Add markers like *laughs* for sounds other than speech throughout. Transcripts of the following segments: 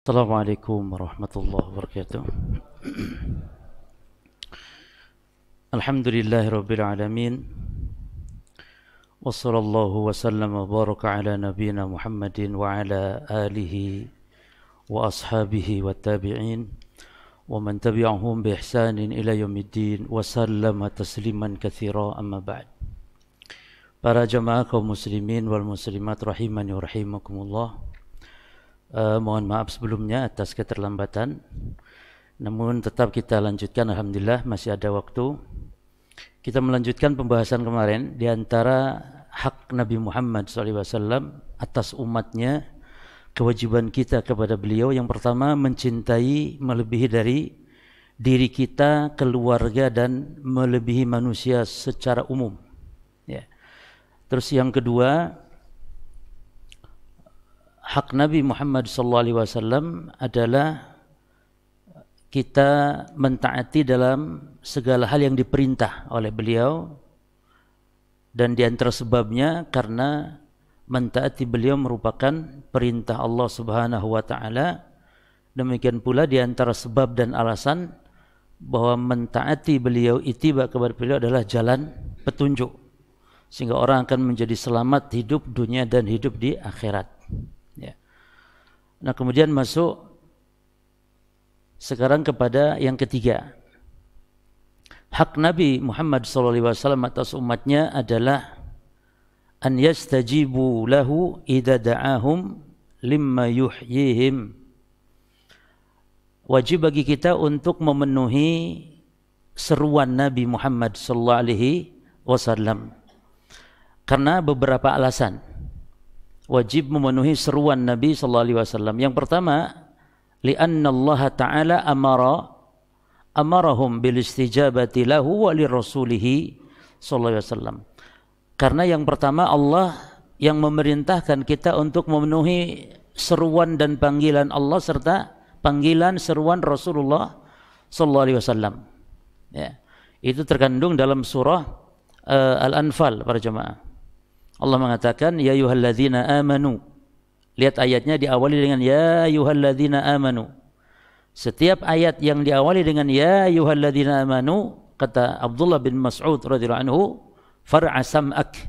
السلام عليكم ورحمة الله وبركاته الحمد لله رب العالمين وصلى الله وسلم وبارك على نبينا محمد وعلى آله وأصحابه والتابعين ومن تبعهم بإحسان إلى يوم الدين وسلم تسليما كثيرا أما بعد Para jemaah kaum muslimin wal muslimat rahimani wa rahimakumullah Uh, mohon maaf sebelumnya atas keterlambatan. Namun tetap kita lanjutkan alhamdulillah masih ada waktu. Kita melanjutkan pembahasan kemarin di antara hak Nabi Muhammad SAW atas umatnya kewajiban kita kepada beliau yang pertama mencintai melebihi dari diri kita, keluarga dan melebihi manusia secara umum. Ya. Terus yang kedua hak Nabi Muhammad SAW adalah kita mentaati dalam segala hal yang diperintah oleh beliau dan di antara sebabnya karena mentaati beliau merupakan perintah Allah Subhanahu wa taala demikian pula di antara sebab dan alasan bahwa mentaati beliau ittiba kepada beliau adalah jalan petunjuk sehingga orang akan menjadi selamat hidup dunia dan hidup di akhirat Nah kemudian masuk sekarang kepada yang ketiga. Hak Nabi Muhammad SAW atas umatnya adalah an yastajibu lahu idza da'ahum limma yuhyihim. Wajib bagi kita untuk memenuhi seruan Nabi Muhammad saw Karena beberapa alasan wajib memenuhi seruan Nabi sallallahu alaihi wasallam. Yang pertama, li'anna Allah taala amara amarahum bil istijabati lahu wa li rasulih sallallahu alaihi wasallam. Karena yang pertama Allah yang memerintahkan kita untuk memenuhi seruan dan panggilan Allah serta panggilan seruan Rasulullah sallallahu alaihi wasallam. Ya. Itu terkandung dalam surah uh, Al-Anfal para jemaah. Allah mengatakan ya ayyuhalladzina amanu. Lihat ayatnya diawali dengan ya ayyuhalladzina amanu. Setiap ayat yang diawali dengan ya ayyuhalladzina amanu kata Abdullah bin Mas'ud radhiyallahu anhu far'a sam'ak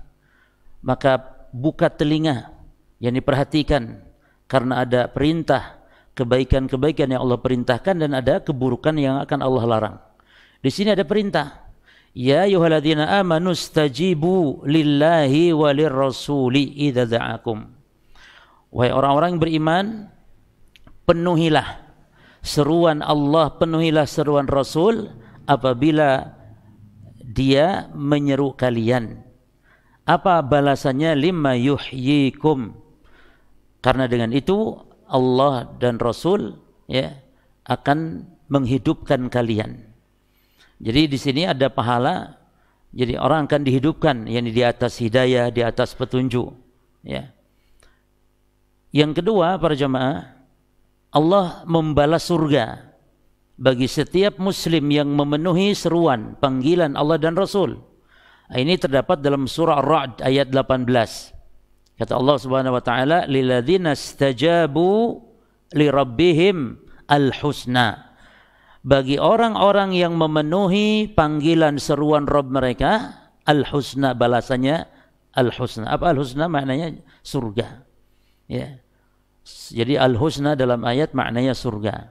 maka buka telinga yang diperhatikan karena ada perintah kebaikan-kebaikan yang Allah perintahkan dan ada keburukan yang akan Allah larang. Di sini ada perintah. Ya yuhaladina amanu stajibu lillahi walir rasuli idha da'akum. Wahai orang-orang yang beriman, penuhilah seruan Allah, penuhilah seruan Rasul apabila dia menyeru kalian. Apa balasannya? Lima yuhyikum. Karena dengan itu Allah dan Rasul ya akan menghidupkan kalian. Jadi di sini ada pahala. Jadi orang akan dihidupkan yang di atas hidayah, di atas petunjuk. Ya. Yang kedua para jemaah, Allah membalas surga bagi setiap muslim yang memenuhi seruan panggilan Allah dan Rasul. Nah, ini terdapat dalam surah Ar-Ra'd ayat 18. Kata Allah Subhanahu wa taala, "Lilladzina istajabu li rabbihim al-husna." bagi orang-orang yang memenuhi panggilan seruan Rob mereka al-husna balasannya al-husna apa al-husna maknanya surga ya jadi al-husna dalam ayat maknanya surga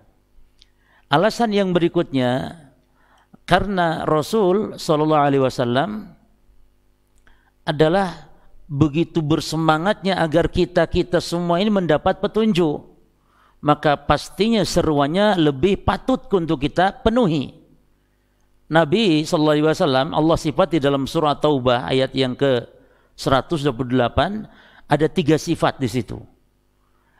alasan yang berikutnya karena Rasul Shallallahu Alaihi Wasallam adalah begitu bersemangatnya agar kita kita semua ini mendapat petunjuk maka pastinya seruannya lebih patut untuk kita penuhi. Nabi sallallahu alaihi wasallam Allah sifati dalam surah Taubah ayat yang ke 128 ada tiga sifat di situ.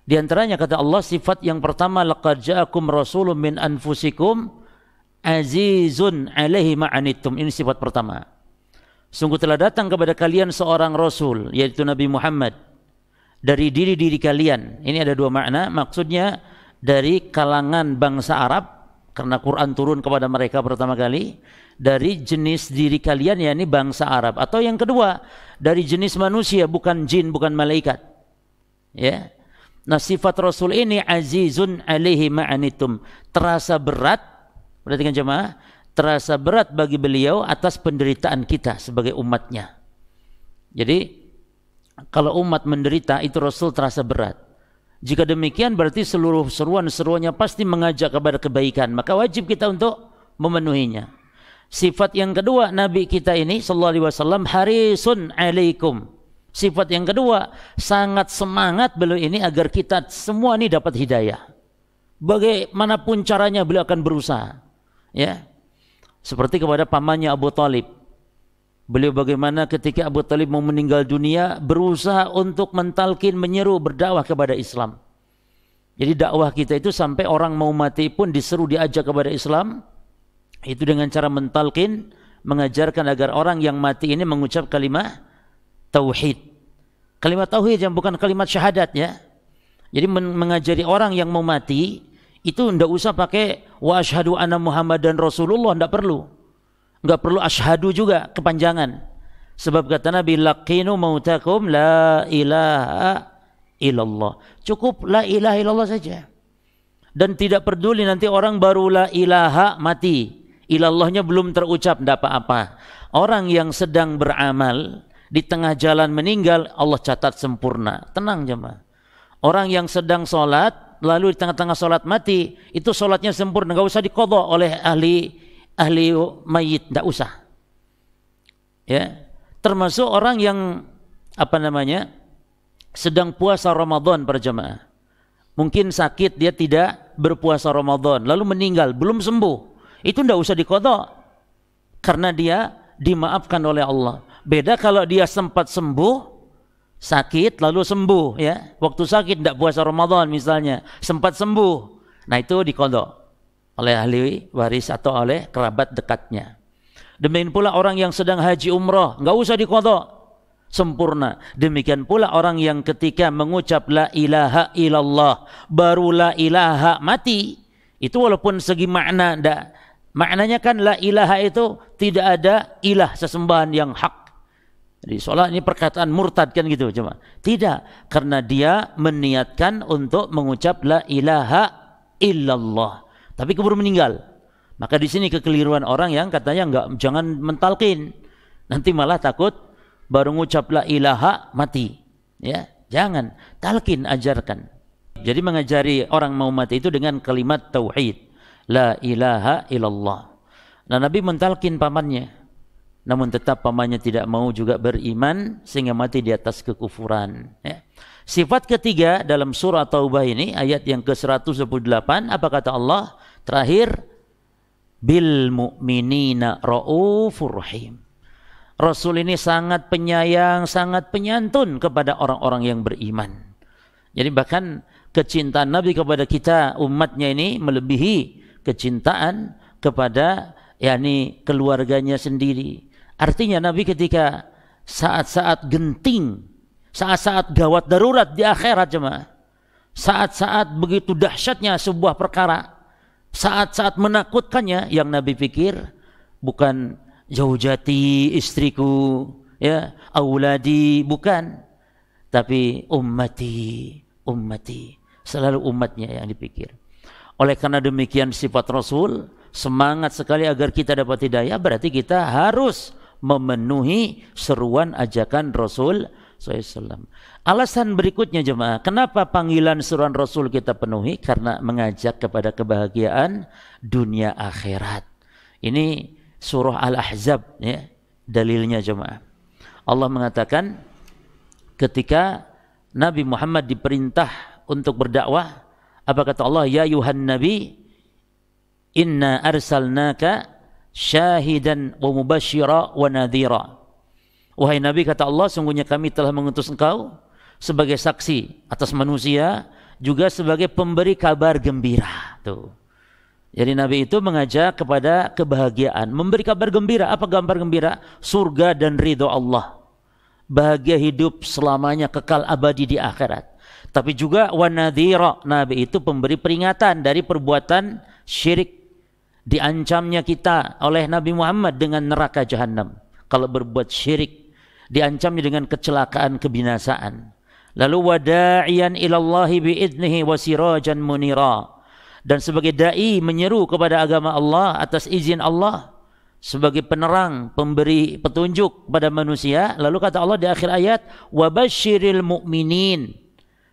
Di antaranya kata Allah sifat yang pertama laqad ja'akum rasulun min anfusikum azizun alaihi ma'anittum. Ini sifat pertama. Sungguh telah datang kepada kalian seorang rasul yaitu Nabi Muhammad dari diri-diri kalian. Ini ada dua makna, maksudnya dari kalangan bangsa Arab karena Quran turun kepada mereka pertama kali dari jenis diri kalian yakni bangsa Arab atau yang kedua dari jenis manusia bukan jin bukan malaikat ya nah sifat Rasul ini azizun alaihi ma'anitum terasa berat perhatikan jemaah terasa berat bagi beliau atas penderitaan kita sebagai umatnya jadi kalau umat menderita itu Rasul terasa berat. Jika demikian berarti seluruh seruan-seruannya pasti mengajak kepada kebaikan, maka wajib kita untuk memenuhinya. Sifat yang kedua Nabi kita ini sallallahu alaihi wasallam harisun alaikum. Sifat yang kedua sangat semangat beliau ini agar kita semua ini dapat hidayah. Bagaimanapun caranya beliau akan berusaha. Ya. Seperti kepada pamannya Abu Talib Beliau bagaimana ketika Abu Talib mau meninggal dunia berusaha untuk mentalkin, menyeru, berdakwah kepada Islam. Jadi dakwah kita itu sampai orang mau mati pun diseru diajak kepada Islam itu dengan cara mentalkin, mengajarkan agar orang yang mati ini mengucap kalimat tauhid. Kalimat tauhid yang bukan kalimat syahadat ya. Jadi mengajari orang yang mau mati itu ndak usah pakai wa asyhadu anna muhammadan rasulullah ndak perlu nggak perlu ashadu juga kepanjangan sebab kata Nabi laqinu mautakum la ilaha illallah cukup la ilaha illallah saja dan tidak peduli nanti orang baru la ilaha mati ilallahnya belum terucap dapat apa-apa orang yang sedang beramal di tengah jalan meninggal Allah catat sempurna tenang jemaah orang yang sedang sholat lalu di tengah-tengah sholat mati itu sholatnya sempurna gak usah dikodok oleh ahli ahli mayit tidak usah ya termasuk orang yang apa namanya sedang puasa Ramadan berjamaah mungkin sakit dia tidak berpuasa Ramadan lalu meninggal belum sembuh itu tidak usah dikodok karena dia dimaafkan oleh Allah beda kalau dia sempat sembuh sakit lalu sembuh ya waktu sakit tidak puasa Ramadan misalnya sempat sembuh nah itu dikodok oleh ahli waris atau oleh kerabat dekatnya. Demikian pula orang yang sedang haji umroh, nggak usah dikodok, sempurna. Demikian pula orang yang ketika mengucap la ilaha illallah, baru la ilaha mati. Itu walaupun segi makna, ndak. maknanya kan la ilaha itu tidak ada ilah sesembahan yang hak. Jadi seolah ini perkataan murtad kan gitu cuma. Tidak, karena dia meniatkan untuk mengucap la ilaha illallah tapi keburu meninggal. Maka di sini kekeliruan orang yang katanya enggak jangan mentalkin. Nanti malah takut baru ngucap la ilaha mati. Ya, jangan talkin ajarkan. Jadi mengajari orang mau mati itu dengan kalimat tauhid. La ilaha illallah. Nah, Nabi mentalkin pamannya. Namun tetap pamannya tidak mau juga beriman sehingga mati di atas kekufuran. Ya. Sifat ketiga dalam surah Taubah ini ayat yang ke-128 apa kata Allah? Terakhir bil mu'minina raufur rahim. Rasul ini sangat penyayang, sangat penyantun kepada orang-orang yang beriman. Jadi bahkan kecintaan Nabi kepada kita umatnya ini melebihi kecintaan kepada yakni keluarganya sendiri. Artinya Nabi ketika saat-saat genting, saat-saat gawat darurat di akhirat jemaah, saat-saat begitu dahsyatnya sebuah perkara, saat-saat menakutkannya yang Nabi pikir bukan jauh jati istriku ya auladi bukan tapi ummati ummati selalu umatnya yang dipikir oleh karena demikian sifat Rasul semangat sekali agar kita dapat hidayah berarti kita harus memenuhi seruan ajakan Rasul SAW. Alasan berikutnya jemaah, kenapa panggilan suruhan Rasul kita penuhi? Karena mengajak kepada kebahagiaan dunia akhirat. Ini surah Al-Ahzab ya, dalilnya jemaah. Allah mengatakan ketika Nabi Muhammad diperintah untuk berdakwah, apa kata Allah? Ya Yuhan Nabi, inna arsalnaka syahidan wa mubashira wa nadhira Wahai Nabi kata Allah, sungguhnya kami telah mengutus engkau sebagai saksi atas manusia, juga sebagai pemberi kabar gembira. Tuh. Jadi Nabi itu mengajak kepada kebahagiaan, memberi kabar gembira. Apa gambar gembira? Surga dan ridho Allah. Bahagia hidup selamanya kekal abadi di akhirat. Tapi juga wanadhira, Nabi itu pemberi peringatan dari perbuatan syirik. Diancamnya kita oleh Nabi Muhammad dengan neraka jahanam. Kalau berbuat syirik diancamnya dengan kecelakaan kebinasaan lalu wada'ian ilallahi biidnihi munira dan sebagai dai menyeru kepada agama Allah atas izin Allah sebagai penerang pemberi petunjuk pada manusia lalu kata Allah di akhir ayat wabashiril mu'minin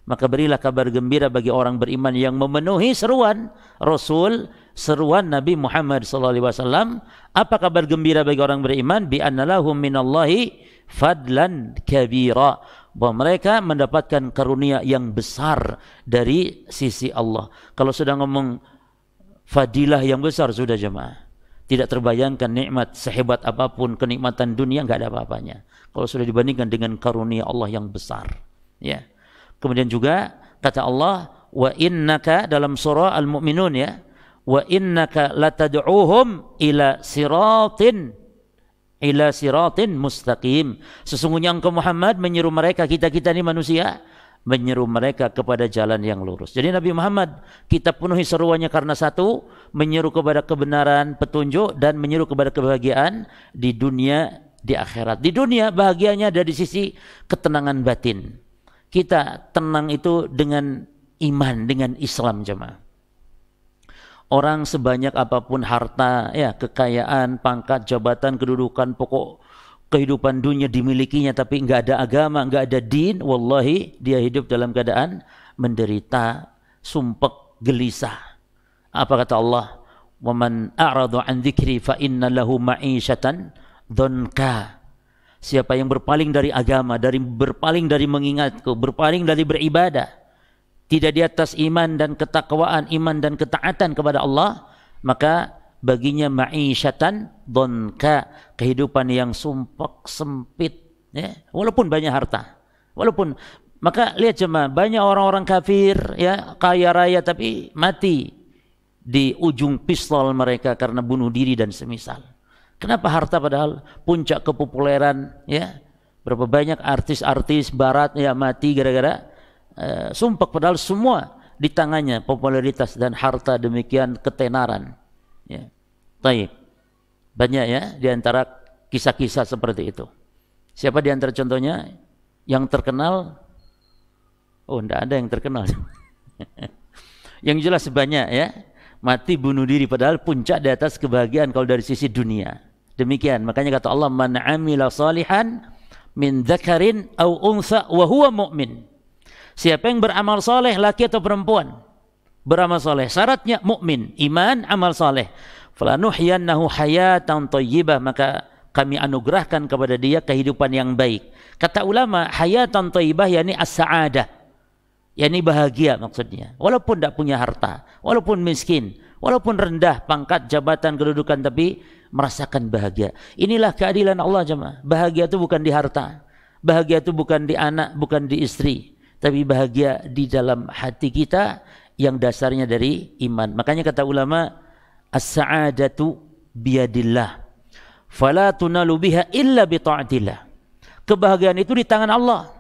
maka berilah kabar gembira bagi orang beriman yang memenuhi seruan Rasul seruan Nabi Muhammad sallallahu alaihi wasallam apa kabar gembira bagi orang beriman bi annalahum minallahi fadlan kabira bahwa mereka mendapatkan karunia yang besar dari sisi Allah. Kalau sudah ngomong fadilah yang besar sudah jemaah. Tidak terbayangkan nikmat sehebat apapun kenikmatan dunia nggak ada apa-apanya. Kalau sudah dibandingkan dengan karunia Allah yang besar, ya. Kemudian juga kata Allah wa innaka dalam surah Al-Mu'minun ya, wa innaka latad'uhum ila siratin ila siratin mustaqim. Sesungguhnya engkau Muhammad menyeru mereka, kita-kita ini manusia, menyeru mereka kepada jalan yang lurus. Jadi Nabi Muhammad kita penuhi seruannya karena satu, menyeru kepada kebenaran, petunjuk dan menyeru kepada kebahagiaan di dunia di akhirat. Di dunia bahagianya dari sisi ketenangan batin. Kita tenang itu dengan iman, dengan Islam jemaah orang sebanyak apapun harta, ya kekayaan, pangkat, jabatan, kedudukan, pokok kehidupan dunia dimilikinya tapi nggak ada agama, nggak ada din, wallahi dia hidup dalam keadaan menderita, sumpek, gelisah. Apa kata Allah? "Waman a'radu an fa inna lahu ma'isyatan Siapa yang berpaling dari agama, dari berpaling dari mengingatku, berpaling dari beribadah, tidak di atas iman dan ketakwaan, iman dan ketaatan kepada Allah, maka baginya ma'isyatan donka, kehidupan yang sumpek, sempit, ya, walaupun banyak harta. Walaupun maka lihat cuma banyak orang-orang kafir ya kaya raya tapi mati di ujung pistol mereka karena bunuh diri dan semisal. Kenapa harta padahal puncak kepopuleran ya berapa banyak artis-artis barat ya mati gara-gara Eh, sumpah padahal semua di tangannya popularitas dan harta demikian ketenaran. Ya. Taib. Banyak ya di antara kisah-kisah seperti itu. Siapa di antara contohnya yang terkenal? Oh, tidak ada yang terkenal. *laughs* yang jelas banyak ya. Mati bunuh diri padahal puncak di atas kebahagiaan kalau dari sisi dunia. Demikian makanya kata Allah man amila salihan min dzakarin au unsa wa huwa mu'min. Siapa yang beramal soleh, laki atau perempuan, beramal soleh. Syaratnya mukmin, iman, amal soleh. Falanuhyannahu hayatan thayyibah, maka kami anugerahkan kepada dia kehidupan yang baik. Kata ulama, hayatan thayyibah yakni as-sa'adah. Yakni bahagia maksudnya. Walaupun tidak punya harta, walaupun miskin, walaupun rendah pangkat, jabatan, kedudukan tapi merasakan bahagia. Inilah keadilan Allah jemaah. Bahagia itu bukan di harta. Bahagia itu bukan di anak, bukan di istri tapi bahagia di dalam hati kita yang dasarnya dari iman. Makanya kata ulama as-sa'adatu biadillah. Fala tunalu biha illa bi ta'atillah. Kebahagiaan itu di tangan Allah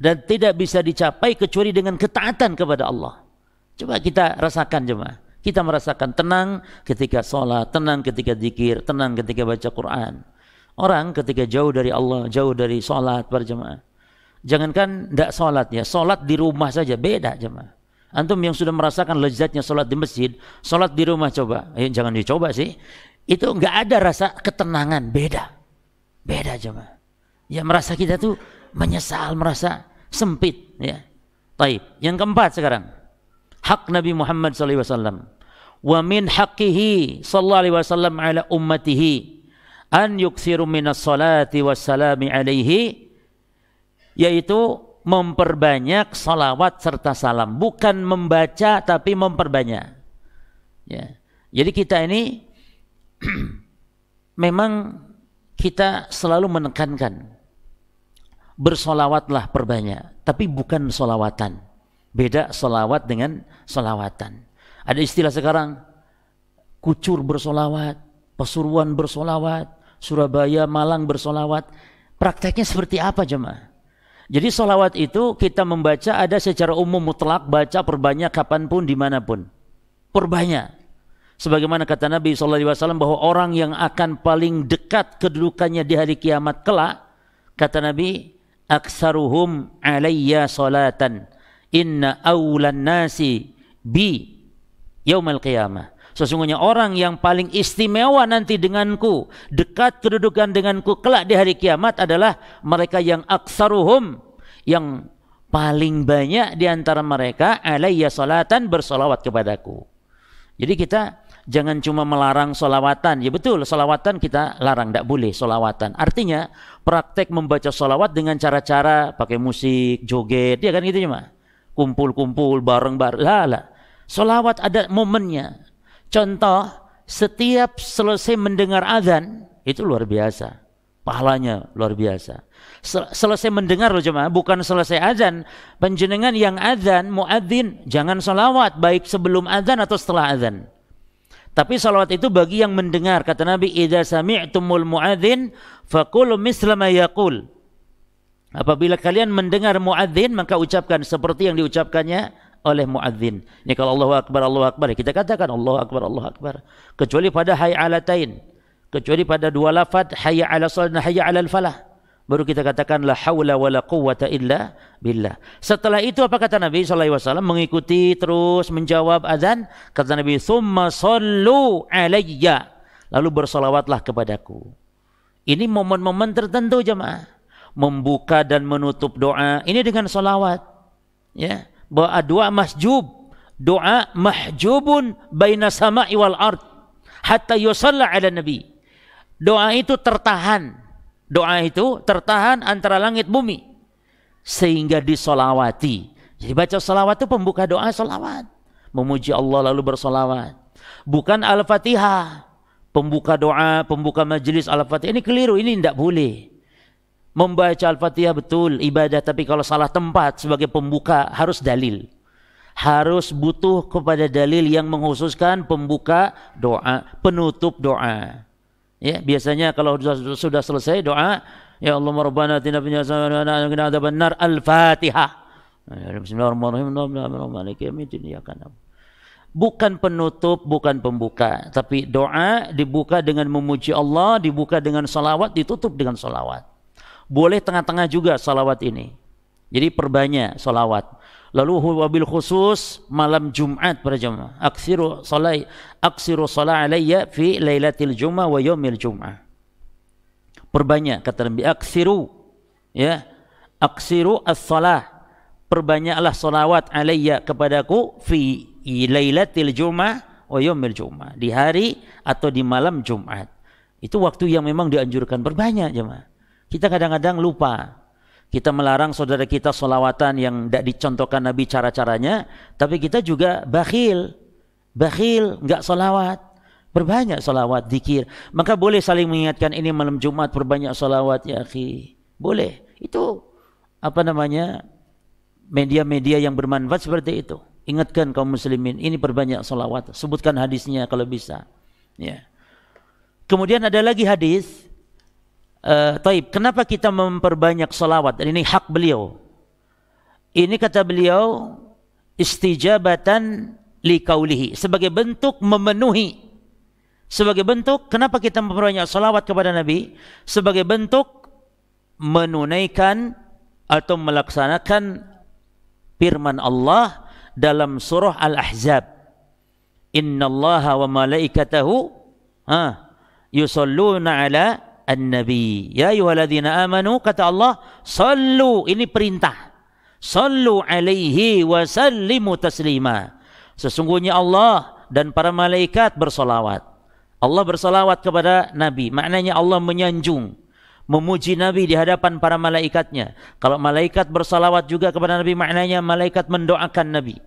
dan tidak bisa dicapai kecuali dengan ketaatan kepada Allah. Coba kita rasakan coba. Kita merasakan tenang ketika sholat, tenang ketika zikir, tenang ketika baca Quran. Orang ketika jauh dari Allah, jauh dari sholat berjemaah, Jangankan tidak sholat ya, sholat di rumah saja beda jemaah. Antum yang sudah merasakan lezatnya sholat di masjid, sholat di rumah coba, eh, jangan dicoba sih. Itu nggak ada rasa ketenangan, beda, beda jemaah. Ya merasa kita tuh menyesal, merasa sempit ya. Taib. Yang keempat sekarang, hak Nabi Muhammad SAW. Wa min haqqihi sallallahu alaihi wasallam ala ummatihi an yukthiru minas salati wassalami alaihi yaitu memperbanyak salawat serta salam bukan membaca tapi memperbanyak ya jadi kita ini *clears throat* memang kita selalu menekankan bersolawatlah perbanyak tapi bukan solawatan beda solawat dengan solawatan ada istilah sekarang kucur bersolawat Pasuruan bersolawat Surabaya Malang bersolawat prakteknya seperti apa jemaah jadi solawat itu kita membaca ada secara umum mutlak baca perbanyak kapanpun dimanapun. Perbanyak. Sebagaimana kata Nabi SAW bahwa orang yang akan paling dekat kedudukannya di hari kiamat kelak. Kata Nabi, Aksaruhum alaiya solatan. Inna awlan nasi bi yaumal qiyamah. Sesungguhnya orang yang paling istimewa nanti denganku, dekat kedudukan denganku kelak di hari kiamat adalah mereka yang aksaruhum, yang paling banyak di antara mereka alaiya salatan bersolawat kepadaku. Jadi kita jangan cuma melarang solawatan. Ya betul, solawatan kita larang, tidak boleh solawatan. Artinya praktek membaca solawat dengan cara-cara pakai musik, joget, ya kan gitu cuma. Kumpul-kumpul, bareng-bareng. Lah, lah. Solawat ada momennya Contoh, setiap selesai mendengar azan itu luar biasa. Pahalanya luar biasa. Sel selesai mendengar loh jemaah, bukan selesai azan. Penjenengan yang azan, muadzin, jangan salawat baik sebelum azan atau setelah azan. Tapi salawat itu bagi yang mendengar. Kata Nabi, "Idza sami'tumul muadzin faqulu misla ma yaqul." Apabila kalian mendengar muadzin, maka ucapkan seperti yang diucapkannya oleh muadzin. Ini ya, kalau Allahu Akbar, Allahu Akbar, ya, kita katakan Allahu Akbar, Allahu Akbar. Kecuali pada hayya alatain. Kecuali pada dua lafad hayya ala salat dan hayya ala falah. Baru kita katakan la hawla wa la quwata illa billah. Setelah itu apa kata Nabi SAW mengikuti terus menjawab azan. Kata Nabi, summa sallu alayya. Lalu bersolawatlah kepadaku. Ini momen-momen tertentu jemaah. Membuka dan menutup doa. Ini dengan solawat. Ya bahwa doa masjub, doa mahjubun baina sama'i wal ard hatta yusalla ala nabi. Doa itu tertahan. Doa itu tertahan antara langit bumi sehingga disolawati. Jadi baca solawat itu pembuka doa solawat. Memuji Allah lalu bersolawat. Bukan Al-Fatihah. Pembuka doa, pembuka majelis Al-Fatihah. Ini keliru, ini tidak boleh membaca Al-Fatihah betul ibadah tapi kalau salah tempat sebagai pembuka harus dalil harus butuh kepada dalil yang mengkhususkan pembuka doa penutup doa ya biasanya kalau sudah, sudah selesai doa ya Allah rabbana atina fid dunya benar al-fatihah bismillahirrahmanirrahim bukan penutup, bukan pembuka. Tapi doa dibuka dengan memuji Allah, dibuka dengan salawat, ditutup dengan salawat. Boleh tengah-tengah juga salawat ini. Jadi perbanyak salawat. Lalu wabil khusus malam Jumat para jemaah. Aksiru salai aksiru salat alayya fi lailatil Jumat wa yaumil Jumat. Perbanyak kata Nabi aksiru ya aksiru as-salah perbanyaklah salawat alayya kepadaku fi lailatil jum'ah wa yaumil jum'ah di hari atau di malam Jumat. Itu waktu yang memang dianjurkan perbanyak jemaah. Kita kadang-kadang lupa. Kita melarang saudara kita solawatan yang tidak dicontohkan Nabi cara-caranya, tapi kita juga bakhil. Bakhil, nggak solawat. Berbanyak solawat, dikir. Maka boleh saling mengingatkan ini malam Jumat, berbanyak solawat ya akhi. Boleh. Itu apa namanya media-media yang bermanfaat seperti itu. Ingatkan kaum muslimin, ini perbanyak solawat. Sebutkan hadisnya kalau bisa. Ya. Kemudian ada lagi hadis uh, taib kenapa kita memperbanyak salawat dan ini hak beliau ini kata beliau istijabatan likaulihi sebagai bentuk memenuhi sebagai bentuk kenapa kita memperbanyak salawat kepada Nabi sebagai bentuk menunaikan atau melaksanakan firman Allah dalam surah Al-Ahzab Inna Allah wa malaikatahu ha, yusalluna ala an-nabi. Ya ayyuhalladzina amanu kata Allah, sallu ini perintah. Sallu alaihi wa sallimu taslima. Sesungguhnya Allah dan para malaikat bersolawat. Allah bersolawat kepada Nabi. Maknanya Allah menyanjung, memuji Nabi di hadapan para malaikatnya. Kalau malaikat bersolawat juga kepada Nabi, maknanya malaikat mendoakan Nabi.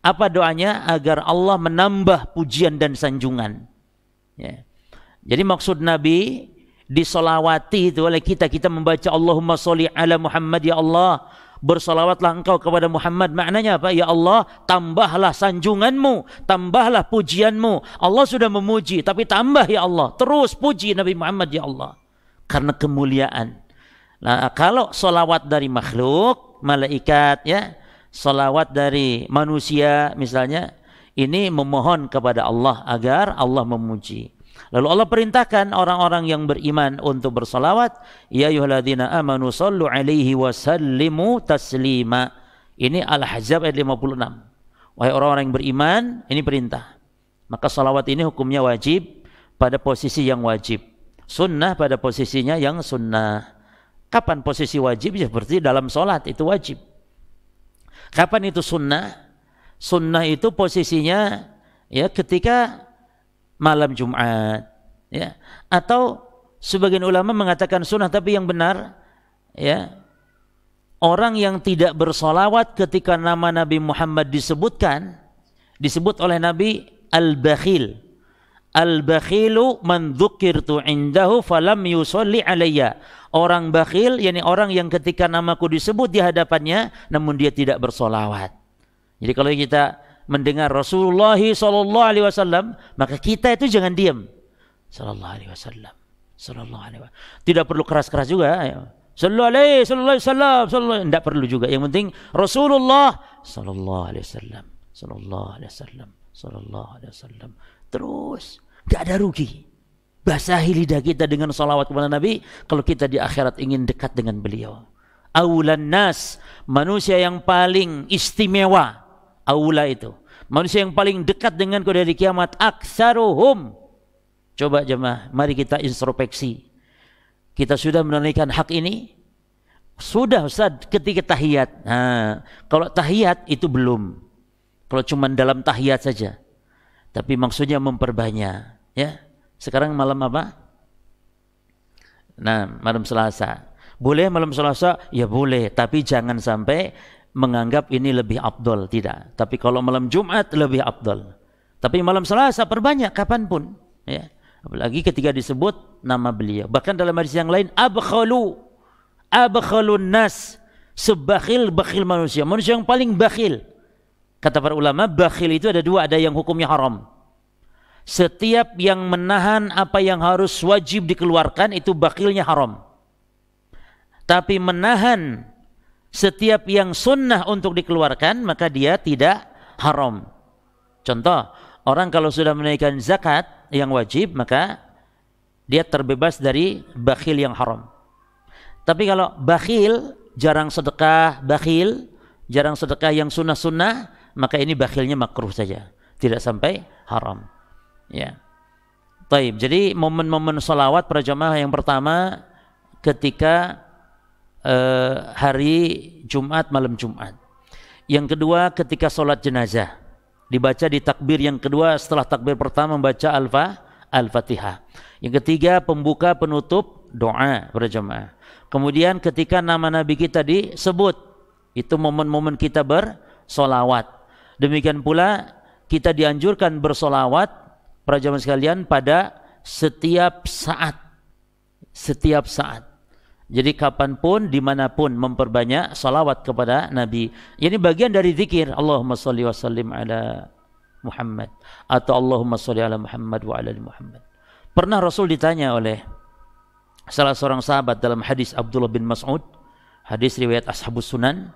Apa doanya? Agar Allah menambah pujian dan sanjungan. Ya. Jadi maksud Nabi disolawati itu oleh kita kita membaca Allahumma sholli ala Muhammad ya Allah bersolawatlah engkau kepada Muhammad maknanya apa ya Allah tambahlah sanjunganmu tambahlah pujianmu Allah sudah memuji tapi tambah ya Allah terus puji Nabi Muhammad ya Allah karena kemuliaan nah kalau solawat dari makhluk malaikat ya solawat dari manusia misalnya ini memohon kepada Allah agar Allah memuji Lalu Allah perintahkan orang-orang yang beriman untuk bersolawat. Ya yuhaladina amanu sallu alaihi wa sallimu taslima. Ini Al-Ahzab ayat 56. Wahai orang-orang yang beriman, ini perintah. Maka solawat ini hukumnya wajib pada posisi yang wajib. Sunnah pada posisinya yang sunnah. Kapan posisi wajib? Ya seperti dalam solat itu wajib. Kapan itu sunnah? Sunnah itu posisinya ya ketika malam Jumat ya atau sebagian ulama mengatakan sunnah tapi yang benar ya orang yang tidak bersolawat ketika nama Nabi Muhammad disebutkan disebut oleh Nabi al-bakhil Al-bakhilu man dzukirtu indahu falam yusolli alayya. Orang bakhil yakni orang yang ketika namaku disebut di hadapannya namun dia tidak bersolawat. Jadi kalau kita mendengar Rasulullah sallallahu alaihi wasallam, maka kita itu jangan diam. Sallallahu alaihi wasallam. Sallallahu alaihi wasallam. Tidak perlu keras-keras juga. Sallallahu alaihi sallallahu alaihi wasallam, sallallahu tidak perlu juga. Yang penting Rasulullah sallallahu alaihi wasallam, sallallahu alaihi wasallam, sallallahu alaihi wasallam. Terus enggak ada rugi. Basahi lidah kita dengan salawat kepada Nabi kalau kita di akhirat ingin dekat dengan beliau. Aulan nas, manusia yang paling istimewa aula itu. Manusia yang paling dekat dengan kau dari kiamat aksaruhum. Coba jemaah, mari kita introspeksi. Kita sudah menunaikan hak ini? Sudah Ustaz ketika tahiyat. Nah, kalau tahiyat itu belum. Kalau cuma dalam tahiyat saja. Tapi maksudnya memperbanyak, ya. Sekarang malam apa? Nah, malam Selasa. Boleh malam Selasa? Ya boleh, tapi jangan sampai menganggap ini lebih abdol, tidak. Tapi kalau malam Jumat lebih abdol. Tapi malam Selasa perbanyak kapanpun. Ya. Apalagi ketika disebut nama beliau. Bahkan dalam hadis yang lain, abkhalu, abkhalun nas, sebakhil-bakhil manusia. Manusia yang paling bakhil. Kata para ulama, bakhil itu ada dua, ada yang hukumnya haram. Setiap yang menahan apa yang harus wajib dikeluarkan itu bakhilnya haram. Tapi menahan setiap yang sunnah untuk dikeluarkan maka dia tidak haram. Contoh, orang kalau sudah menaikkan zakat yang wajib maka dia terbebas dari bakhil yang haram. Tapi kalau bakhil jarang sedekah, bakhil jarang sedekah yang sunnah-sunnah, maka ini bakhilnya makruh saja, tidak sampai haram. Ya. Taib. Jadi momen-momen salawat para jamaah yang pertama ketika Eh, hari Jumat malam Jumat. Yang kedua ketika sholat jenazah dibaca di takbir yang kedua setelah takbir pertama membaca alfa al-fatihah. Yang ketiga pembuka penutup doa berjamaah. Kemudian ketika nama Nabi kita disebut itu momen-momen kita bersolawat. Demikian pula kita dianjurkan bersolawat para jamaah sekalian pada setiap saat setiap saat jadi kapanpun, dimanapun memperbanyak salawat kepada Nabi. Ini bagian dari zikir. Allahumma salli wa sallim ala Muhammad. Atau Allahumma salli ala Muhammad wa ala Muhammad. Pernah Rasul ditanya oleh salah seorang sahabat dalam hadis Abdullah bin Mas'ud. Hadis riwayat Ashabus Sunan.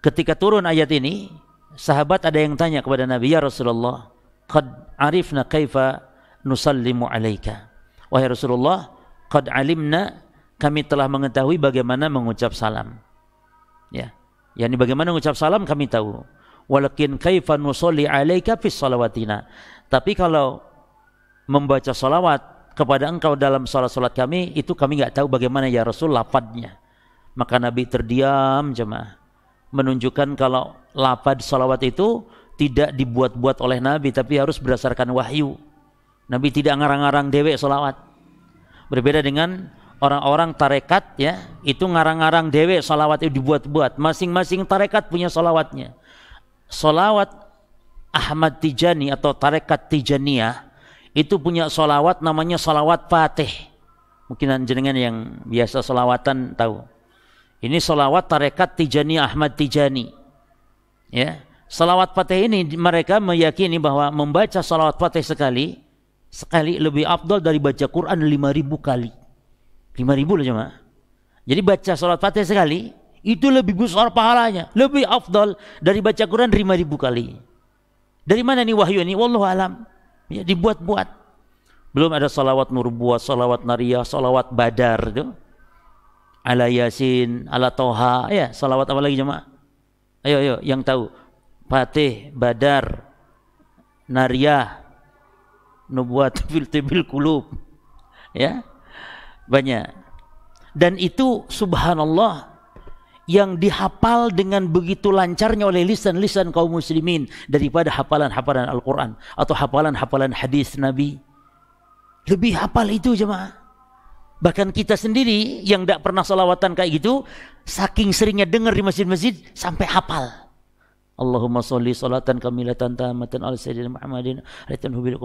Ketika turun ayat ini, sahabat ada yang tanya kepada Nabi, Ya Rasulullah, Qad arifna kaifa nusallimu alaika. Wahai Rasulullah, Qad alimna kami telah mengetahui bagaimana mengucap salam. Ya. ini bagaimana mengucap salam kami tahu. Walakin kaifa nusalli alaika fis salawatina. Tapi kalau membaca salawat kepada engkau dalam salat-salat kami itu kami nggak tahu bagaimana ya Rasul lafadznya. Maka Nabi terdiam jemaah menunjukkan kalau lapad salawat itu tidak dibuat-buat oleh Nabi tapi harus berdasarkan wahyu. Nabi tidak ngarang-ngarang dewek salawat. Berbeda dengan orang-orang tarekat ya itu ngarang-ngarang dewe solawat itu dibuat-buat masing-masing tarekat punya solawatnya solawat Ahmad Tijani atau tarekat Tijaniyah itu punya solawat namanya solawat Fatih mungkin jenengan yang biasa solawatan tahu ini solawat tarekat Tijani Ahmad Tijani ya solawat Fatih ini mereka meyakini bahwa membaca solawat Fatih sekali sekali lebih abdul dari baca Quran lima ribu kali ribu loh cuma. Jadi baca sholat fatih sekali, itu lebih besar pahalanya, lebih afdal dari baca Quran ribu kali. Dari mana nih wahyu ini? Wallahu alam. Ya, dibuat-buat. Belum ada salawat nurbuah, salawat nariyah, salawat badar itu. Ala yasin, ala toha, ya salawat apa lagi jemaah? Ayo, ayo, yang tahu. Fatih, badar, nariyah, nubuat *laughs* fil tibil kulub. Ya, banyak. Dan itu subhanallah yang dihafal dengan begitu lancarnya oleh lisan-lisan kaum muslimin daripada hafalan-hafalan Al-Quran atau hafalan-hafalan hadis Nabi. Lebih hafal itu jemaah. Bahkan kita sendiri yang tidak pernah salawatan kayak gitu, saking seringnya dengar di masjid-masjid sampai hafal. Allahumma sholli salatan kamilatan tamatan ala sayyidina Muhammadin alaihi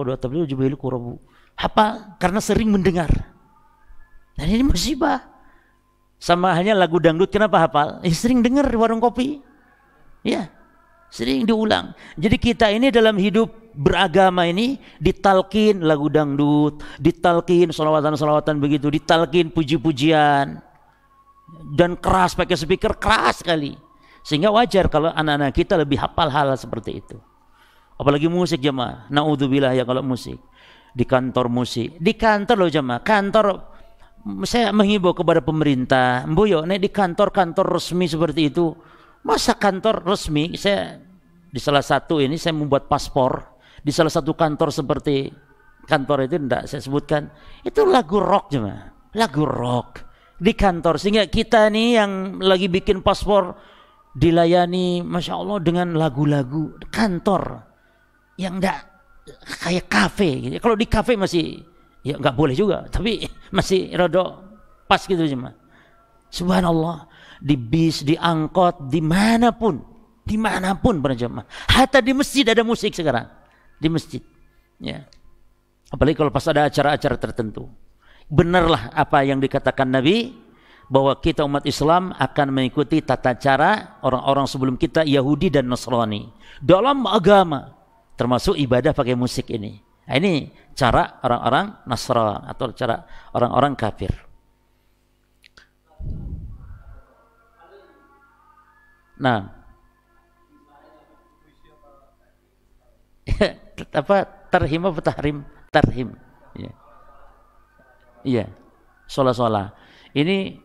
jubil sallam Hafal karena sering mendengar. Dan ini musibah. Sama hanya lagu dangdut kenapa hafal? Eh, sering dengar di warung kopi. Ya, sering diulang. Jadi kita ini dalam hidup beragama ini ditalkin lagu dangdut, ditalkin solawatan-solawatan begitu, ditalkin puji-pujian dan keras pakai speaker keras sekali. Sehingga wajar kalau anak-anak kita lebih hafal hal seperti itu. Apalagi musik jemaah. Naudzubillah ya kalau musik. Di kantor musik. Di kantor loh jemaah. Kantor saya menghibur kepada pemerintah, Mboyo, yo, di kantor-kantor resmi seperti itu, masa kantor resmi saya di salah satu ini saya membuat paspor di salah satu kantor seperti kantor itu tidak saya sebutkan itu lagu rock cuma lagu rock di kantor sehingga kita nih yang lagi bikin paspor dilayani masya Allah dengan lagu-lagu kantor yang tidak kayak kafe gitu. kalau di kafe masih ya nggak boleh juga tapi *laughs* masih rodok pas gitu cuma subhanallah di bis di angkot dimanapun dimanapun para jemaah hatta di masjid ada musik sekarang di masjid ya apalagi kalau pas ada acara-acara tertentu benarlah apa yang dikatakan Nabi bahwa kita umat Islam akan mengikuti tata cara orang-orang sebelum kita Yahudi dan Nasrani dalam agama termasuk ibadah pakai musik ini Nah, ini cara orang-orang Nasrani atau cara orang-orang kafir. Nah, *laughs* apa terhima apa terhim ya iya, iya. sholat sholat. ini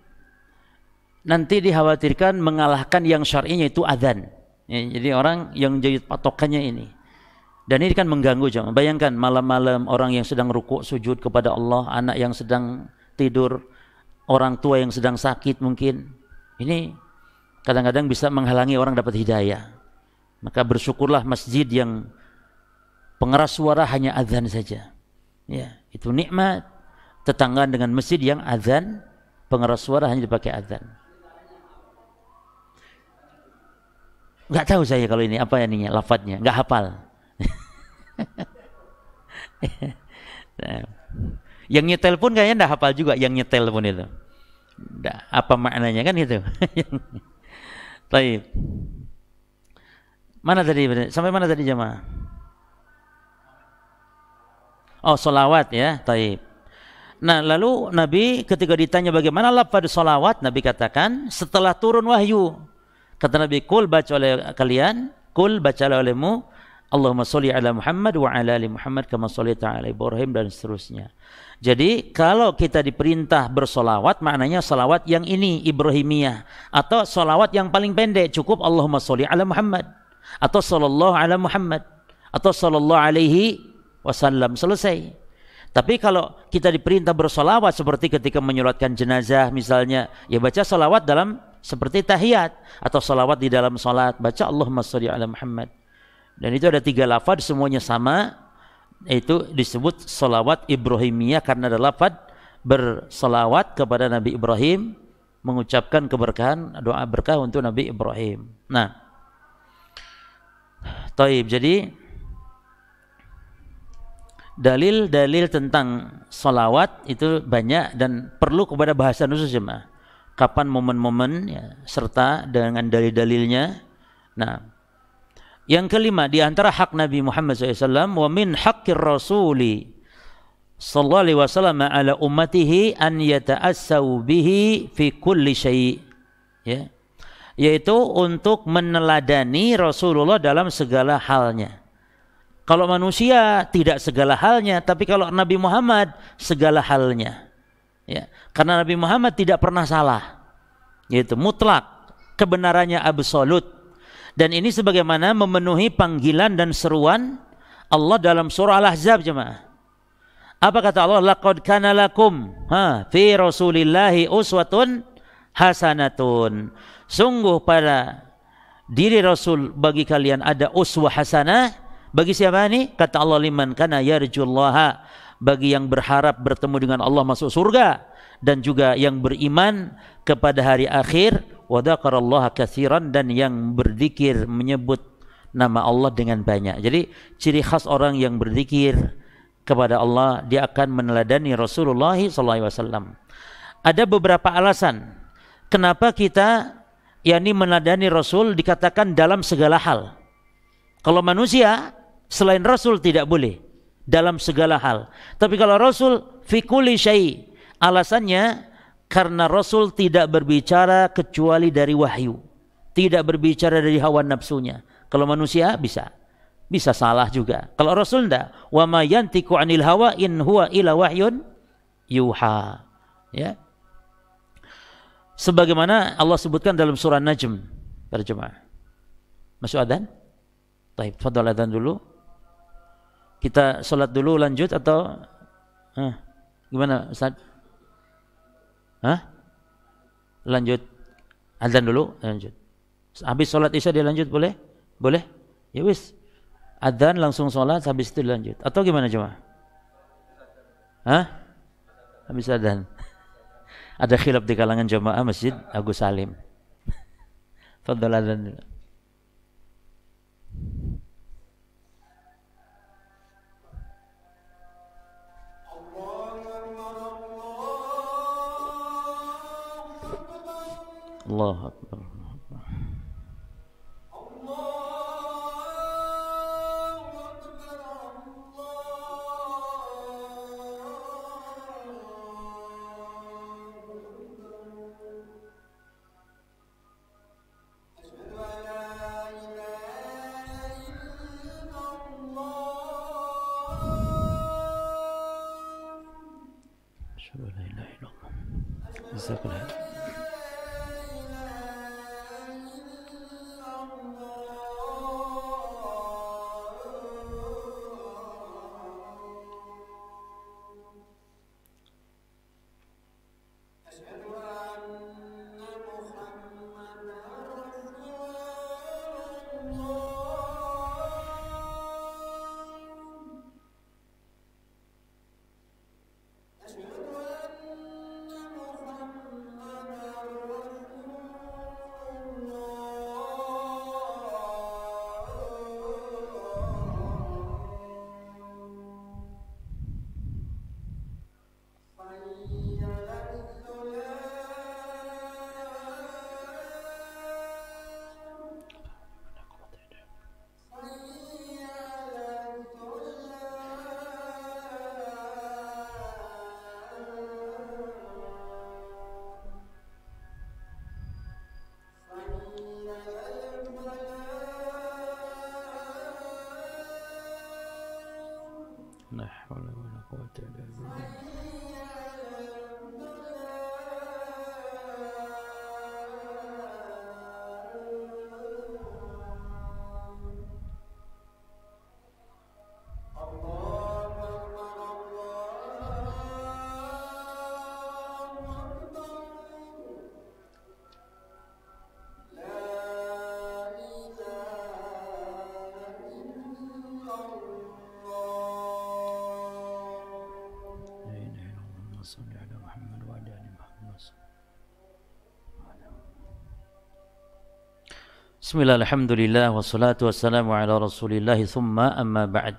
nanti dikhawatirkan mengalahkan yang syar'inya itu adzan ya, jadi orang yang jadi patokannya ini dan ini kan mengganggu jemaah. Bayangkan malam-malam orang yang sedang rukuk sujud kepada Allah, anak yang sedang tidur, orang tua yang sedang sakit mungkin. Ini kadang-kadang bisa menghalangi orang dapat hidayah. Maka bersyukurlah masjid yang pengeras suara hanya azan saja. Ya, itu nikmat tetanggaan dengan masjid yang azan, pengeras suara hanya dipakai azan. Enggak tahu saya kalau ini apa ininya lafadznya, enggak hafal. *laughs* Nah. yang nyetel pun kayaknya ndak hafal juga yang nyetel pun itu. Nggak, apa maknanya kan itu. Taib. *laughs* Mana tadi? Sampai mana tadi jemaah? Oh, solawat ya. Taib. Nah, lalu Nabi ketika ditanya bagaimana lafaz solawat, Nabi katakan setelah turun wahyu. Kata Nabi, kul baca oleh kalian, kul baca olehmu, Allahumma sholli ala Muhammad wa ala ali Muhammad kama shallaita ala Ibrahim dan seterusnya. Jadi kalau kita diperintah bersolawat maknanya solawat yang ini Ibrahimiyah atau solawat yang paling pendek cukup Allahumma sholli ala Muhammad atau sallallahu ala Muhammad atau sallallahu alaihi wasallam selesai. Tapi kalau kita diperintah bersolawat seperti ketika menyolatkan jenazah misalnya ya baca solawat dalam seperti tahiyat atau solawat di dalam solat baca Allahumma sholli ala Muhammad dan itu ada tiga lafad semuanya sama. Itu disebut salawat Ibrahimiyah karena ada lafad bersalawat kepada Nabi Ibrahim mengucapkan keberkahan doa berkah untuk Nabi Ibrahim. Nah, Taib. Jadi dalil-dalil tentang solawat itu banyak dan perlu kepada bahasan khusus jemaah. Kapan momen-momen ya, serta dengan dalil-dalilnya. Nah, yang kelima di antara hak Nabi Muhammad SAW wa min haqqir rasuli sallallahu alaihi wasallam ala ummatihi an yata'assau bihi fi kulli syai. Ya. Yaitu untuk meneladani Rasulullah dalam segala halnya. Kalau manusia tidak segala halnya, tapi kalau Nabi Muhammad segala halnya. Ya, karena Nabi Muhammad tidak pernah salah. Yaitu mutlak kebenarannya absolut dan ini sebagaimana memenuhi panggilan dan seruan Allah dalam surah Al-Ahzab jemaah. Apa kata Allah? Laqad kana lakum ha, fi Rasulillahi uswatun hasanatun. Sungguh pada diri Rasul bagi kalian ada uswah hasanah. Bagi siapa ini? Kata Allah liman kana yarjullaha. Bagi yang berharap bertemu dengan Allah masuk surga. Dan juga yang beriman kepada hari akhir wa dzakarallaha dan yang berzikir menyebut nama Allah dengan banyak. Jadi ciri khas orang yang berzikir kepada Allah dia akan meneladani Rasulullah SAW. Ada beberapa alasan kenapa kita yakni meneladani Rasul dikatakan dalam segala hal. Kalau manusia selain Rasul tidak boleh dalam segala hal. Tapi kalau Rasul fikuli syai alasannya karena Rasul tidak berbicara kecuali dari wahyu tidak berbicara dari hawa nafsunya kalau manusia bisa bisa salah juga kalau Rasul tidak wa ma anil hawa in huwa ila wahyun yuha ya sebagaimana Allah sebutkan dalam surah Najm para jemaah masuk adzan Taib, fadal adzan dulu kita sholat dulu lanjut atau eh, gimana Ustaz? Hah? Lanjut. adzan dulu, lanjut. Habis sholat isya dia lanjut boleh? Boleh? Ya wis. Adzan langsung sholat habis itu lanjut. Atau gimana cuma? Hah? Habis adzan. Ada khilaf di kalangan jemaah masjid Agus Salim. *laughs* Fadhal adzan dulu. الله أكبر أشهد أن لا إله إلا الله الله Bismillahirrahmanirrahim. alhamdulillah, wassalatu wassalamu ala rasulillahi thumma amma ba'd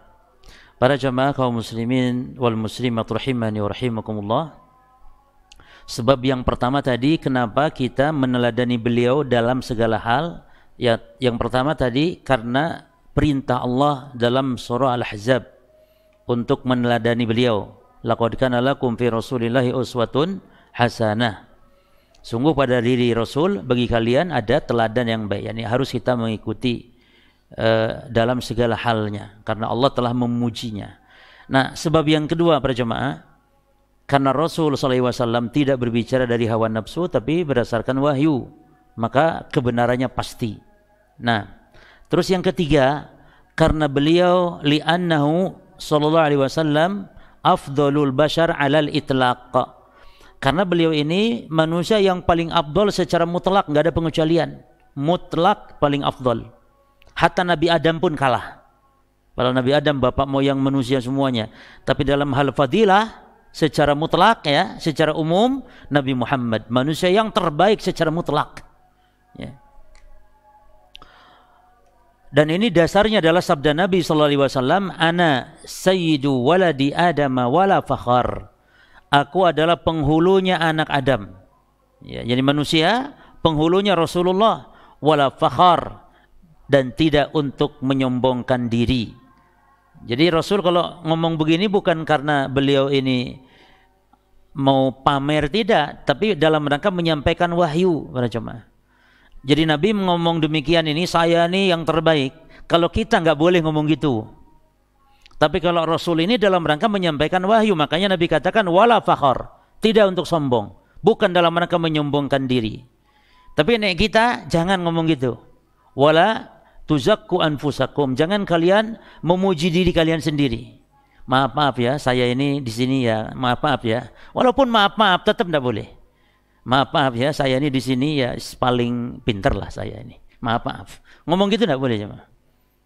Para jamaah kaum muslimin wal muslimat rahimani wa rahimakumullah Sebab yang pertama tadi kenapa kita meneladani beliau dalam segala hal Ya, yang pertama tadi karena perintah Allah dalam surah Al-Ahzab untuk meneladani beliau. Laqad kana lakum fi Rasulillahi uswatun hasanah. Sungguh pada diri Rasul bagi kalian ada teladan yang baik. Yani harus kita mengikuti uh, dalam segala halnya karena Allah telah memujinya. Nah, sebab yang kedua para jemaah karena Rasul SAW tidak berbicara dari hawa nafsu tapi berdasarkan wahyu maka kebenarannya pasti. Nah, terus yang ketiga karena beliau li'annahu sallallahu alaihi wasallam afdalul bashar alal itlaq karena beliau ini manusia yang paling abdol secara mutlak, nggak ada pengecualian. Mutlak paling abdol. Hatta Nabi Adam pun kalah. Padahal Nabi Adam bapak moyang manusia semuanya. Tapi dalam hal fadilah, secara mutlak ya, secara umum Nabi Muhammad manusia yang terbaik secara mutlak. Ya. Dan ini dasarnya adalah sabda Nabi sallallahu alaihi wasallam, "Ana sayyidu waladi Adam wala fakhar." aku adalah penghulunya anak Adam. Ya, jadi manusia penghulunya Rasulullah wala fakhar dan tidak untuk menyombongkan diri. Jadi Rasul kalau ngomong begini bukan karena beliau ini mau pamer tidak, tapi dalam rangka menyampaikan wahyu para jemaah. Jadi Nabi mengomong demikian ini saya nih yang terbaik. Kalau kita nggak boleh ngomong gitu, tapi kalau Rasul ini dalam rangka menyampaikan wahyu, makanya Nabi katakan wala fakhor, tidak untuk sombong, bukan dalam rangka menyombongkan diri. Tapi nek kita jangan ngomong gitu. Wala tuzakku anfusakum, jangan kalian memuji diri kalian sendiri. Maaf maaf ya, saya ini di sini ya, maaf maaf ya. Walaupun maaf maaf tetap tidak boleh. Maaf maaf ya, saya ini di sini ya paling pinter lah saya ini. Maaf maaf. Ngomong gitu tidak boleh jemaah.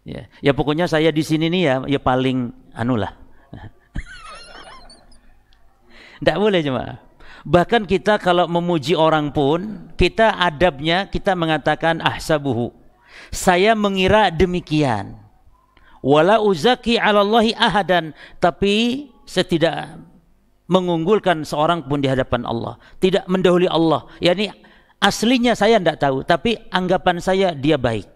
Ya, ya pokoknya saya di sini nih ya, ya paling anulah, Tidak *laughs* boleh cuma. Bahkan kita kalau memuji orang pun, kita adabnya kita mengatakan ahsabuhu. Saya mengira demikian. Wala uzaki alallahi ahadan. Tapi setidak mengunggulkan seorang pun di hadapan Allah. Tidak mendahului Allah. Yani aslinya saya tidak tahu, tapi anggapan saya dia baik.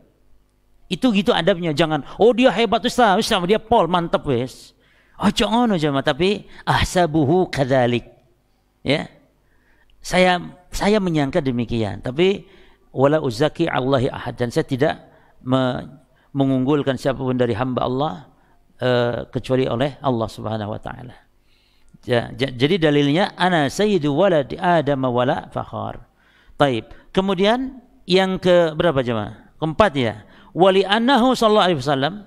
Itu gitu adabnya, jangan oh dia hebat Ustaz, Ustaz dia pol mantep wes Oh ngono jemaah, tapi ahsabuhu kadzalik. Ya. Saya saya menyangka demikian, tapi wala uzaki Allahi ahad dan saya tidak me, mengunggulkan siapapun dari hamba Allah uh, kecuali oleh Allah Subhanahu wa taala. Ja, ja, jadi dalilnya ana sayyidu walad adam wala fakhar. Taib. Kemudian yang ke berapa jemaah? Keempat ya wali annahu sallallahu alaihi wasallam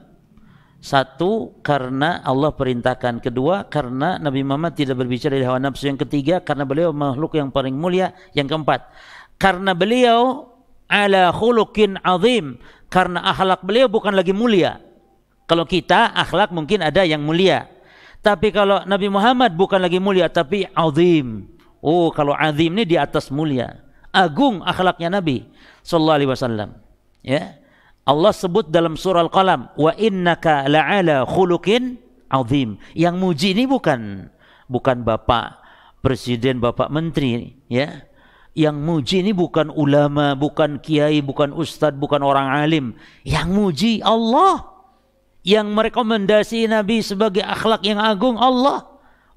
satu karena Allah perintahkan kedua karena Nabi Muhammad tidak berbicara dari hawa nafsu yang ketiga karena beliau makhluk yang paling mulia yang keempat karena beliau ala khuluqin azim karena akhlak beliau bukan lagi mulia kalau kita akhlak mungkin ada yang mulia tapi kalau Nabi Muhammad bukan lagi mulia tapi azim oh kalau azim ini di atas mulia agung akhlaknya Nabi sallallahu alaihi wasallam ya Allah sebut dalam surah Al-Qalam, "Wa innaka la'ala khuluqin azim." Yang muji ini bukan bukan bapak presiden, bapak menteri, ya. Yang muji ini bukan ulama, bukan kiai, bukan ustadz, bukan orang alim. Yang muji Allah. Yang merekomendasi Nabi sebagai akhlak yang agung Allah.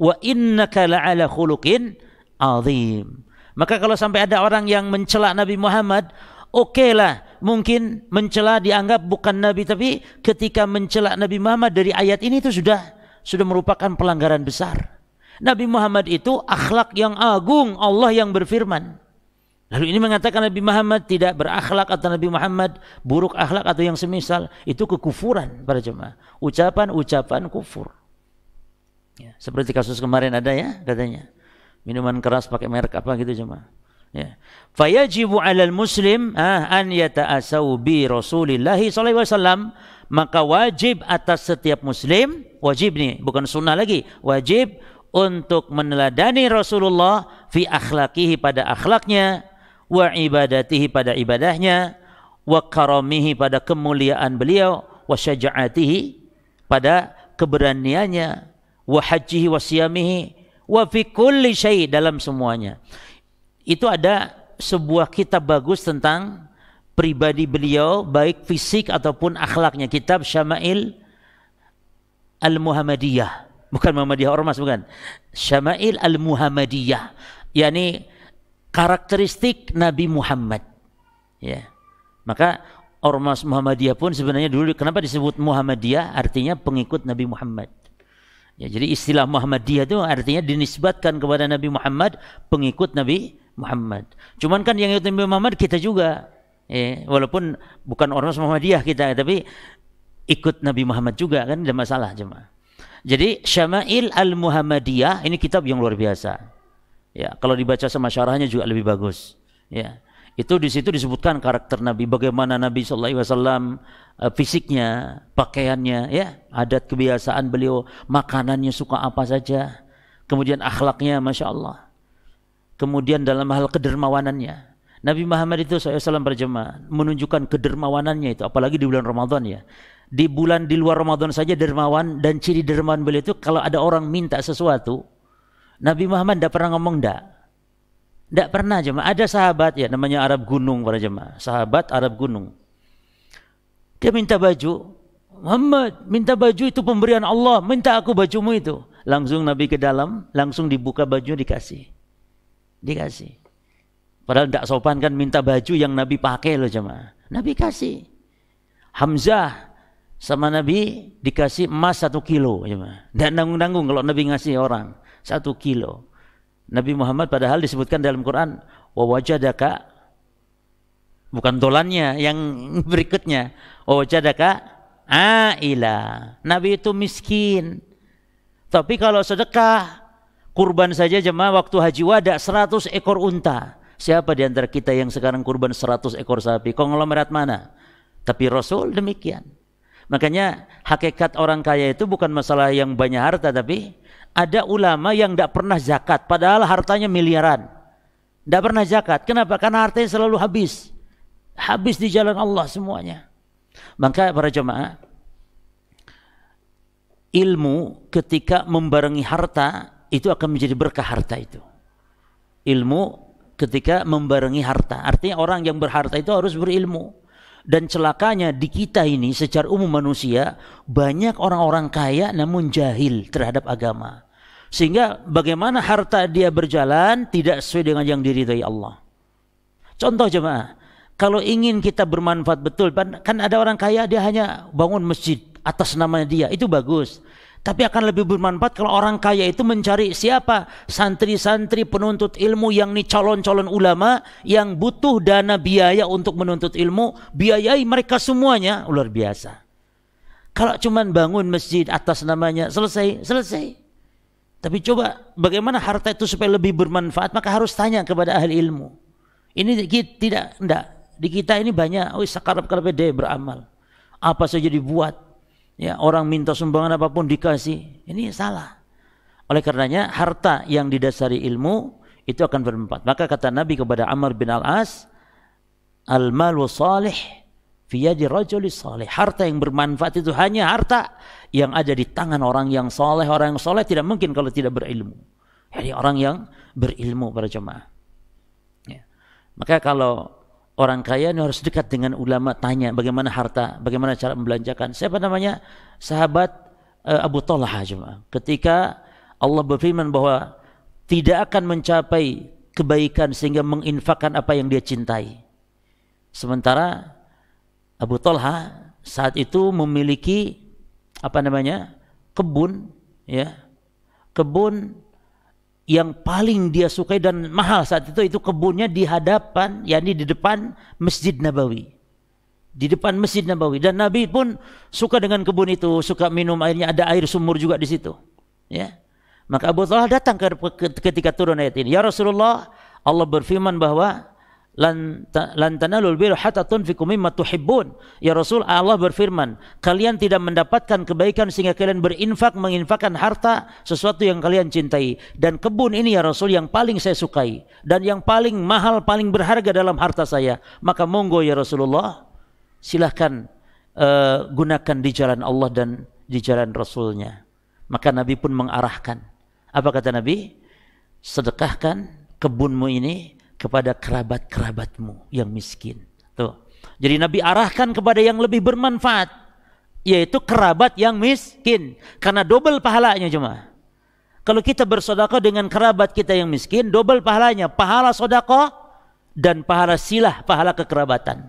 Wa innaka la'ala khuluqin azim. Maka kalau sampai ada orang yang mencela Nabi Muhammad, okelah okay mungkin mencela dianggap bukan nabi tapi ketika mencela Nabi Muhammad dari ayat ini itu sudah sudah merupakan pelanggaran besar. Nabi Muhammad itu akhlak yang agung, Allah yang berfirman. Lalu ini mengatakan Nabi Muhammad tidak berakhlak atau Nabi Muhammad buruk akhlak atau yang semisal itu kekufuran para jemaah. Ucapan-ucapan kufur. Ya, seperti kasus kemarin ada ya katanya minuman keras pakai merek apa gitu jemaah. Ya. Fayajibu 'alal muslim ah, an yata'asau bi Rasulillah sallallahu alaihi wasallam, maka wajib atas setiap muslim, wajib nih, bukan sunnah lagi, wajib untuk meneladani Rasulullah fi akhlakihi pada akhlaknya, wa ibadatihi pada ibadahnya, wa karamihi pada kemuliaan beliau, wa syaja'atihi pada keberaniannya, wa hajihi wa siyamihi, wa fi kulli syai dalam semuanya itu ada sebuah kitab bagus tentang pribadi beliau baik fisik ataupun akhlaknya kitab Syama'il Al-Muhammadiyah bukan Muhammadiyah Ormas bukan Syama'il Al-Muhammadiyah yakni karakteristik Nabi Muhammad ya maka Ormas Muhammadiyah pun sebenarnya dulu kenapa disebut Muhammadiyah artinya pengikut Nabi Muhammad ya jadi istilah Muhammadiyah itu artinya dinisbatkan kepada Nabi Muhammad pengikut Nabi Muhammad. Cuman kan yang ikutin Muhammad kita juga. Eh, walaupun bukan ormas Muhammadiyah kita, tapi ikut Nabi Muhammad juga kan tidak masalah jemaah. Jadi Syama'il Al-Muhammadiyah ini kitab yang luar biasa. Ya, kalau dibaca sama syarahnya juga lebih bagus. Ya. Itu di situ disebutkan karakter Nabi, bagaimana Nabi sallallahu alaihi wasallam eh, fisiknya, pakaiannya, ya, adat kebiasaan beliau, makanannya suka apa saja. Kemudian akhlaknya Masya Allah kemudian dalam hal kedermawanannya. Nabi Muhammad itu SAW berjemaah menunjukkan kedermawanannya itu apalagi di bulan Ramadan ya. Di bulan di luar Ramadan saja dermawan dan ciri dermawan beliau itu kalau ada orang minta sesuatu Nabi Muhammad tidak pernah ngomong tidak, Tidak pernah jemaah. Ada sahabat ya namanya Arab Gunung para jemaah. Sahabat Arab Gunung. Dia minta baju. Muhammad minta baju itu pemberian Allah. Minta aku bajumu itu. Langsung Nabi ke dalam. Langsung dibuka baju dikasih dikasih padahal tidak sopan kan minta baju yang Nabi pakai loh jemaah Nabi kasih Hamzah sama Nabi dikasih emas satu kilo jemaah dan nanggung-nanggung kalau Nabi ngasih orang satu kilo Nabi Muhammad padahal disebutkan dalam Quran wajadaka bukan dolannya yang *laughs* berikutnya wajadaka aila Nabi itu miskin tapi kalau sedekah Kurban saja jemaah waktu haji wada 100 ekor unta. Siapa di antara kita yang sekarang kurban 100 ekor sapi? Kau Konglomerat mana? Tapi Rasul demikian. Makanya hakikat orang kaya itu bukan masalah yang banyak harta tapi ada ulama yang tidak pernah zakat padahal hartanya miliaran. Tidak pernah zakat. Kenapa? Karena hartanya selalu habis. Habis di jalan Allah semuanya. Maka para jemaah ilmu ketika membarengi harta itu akan menjadi berkah harta itu. Ilmu ketika membarengi harta. Artinya orang yang berharta itu harus berilmu. Dan celakanya di kita ini secara umum manusia banyak orang-orang kaya namun jahil terhadap agama. Sehingga bagaimana harta dia berjalan tidak sesuai dengan yang diridhai Allah. Contoh jemaah, kalau ingin kita bermanfaat betul, kan ada orang kaya dia hanya bangun masjid atas namanya dia, itu bagus. Tapi akan lebih bermanfaat kalau orang kaya itu mencari siapa santri-santri penuntut ilmu yang nih calon-calon ulama yang butuh dana biaya untuk menuntut ilmu, biayai mereka semuanya luar biasa. Kalau cuman bangun masjid atas namanya selesai, selesai. Tapi coba bagaimana harta itu supaya lebih bermanfaat, maka harus tanya kepada ahli ilmu. Ini tidak, tidak, di kita ini banyak, oh sekarang-karang beramal. Apa saja dibuat, ya orang minta sumbangan apapun dikasih ini salah oleh karenanya harta yang didasari ilmu itu akan bermanfaat maka kata Nabi kepada Amr bin Al As al malu salih fiyadi rajuli salih harta yang bermanfaat itu hanya harta yang ada di tangan orang yang soleh orang yang soleh tidak mungkin kalau tidak berilmu jadi orang yang berilmu para jemaah ya. maka kalau orang kaya ini harus dekat dengan ulama tanya bagaimana harta, bagaimana cara membelanjakan. Siapa namanya? Sahabat uh, Abu Talha cuma. Ketika Allah berfirman bahwa tidak akan mencapai kebaikan sehingga menginfakkan apa yang dia cintai. Sementara Abu Talha saat itu memiliki apa namanya? kebun ya. Kebun yang paling dia sukai dan mahal saat itu itu kebunnya di hadapan yakni di depan Masjid Nabawi. Di depan Masjid Nabawi dan Nabi pun suka dengan kebun itu, suka minum airnya ada air sumur juga di situ. Ya. Maka Abu Thalhah datang ketika turun ayat ini, "Ya Rasulullah, Allah berfirman bahwa Lantana lalu birra hatta tunfiqu mimma tuhibbun. Ya Rasul, Allah berfirman, kalian tidak mendapatkan kebaikan sehingga kalian berinfak menginfakkan harta sesuatu yang kalian cintai. Dan kebun ini ya Rasul yang paling saya sukai dan yang paling mahal paling berharga dalam harta saya. Maka monggo ya Rasulullah, silahkan uh, gunakan di jalan Allah dan di jalan Rasulnya. Maka Nabi pun mengarahkan. Apa kata Nabi? Sedekahkan kebunmu ini kepada kerabat-kerabatmu yang miskin. Tuh. Jadi Nabi arahkan kepada yang lebih bermanfaat yaitu kerabat yang miskin karena double pahalanya cuma Kalau kita bersodakoh dengan kerabat kita yang miskin, double pahalanya, pahala sodakoh dan pahala silah, pahala kekerabatan.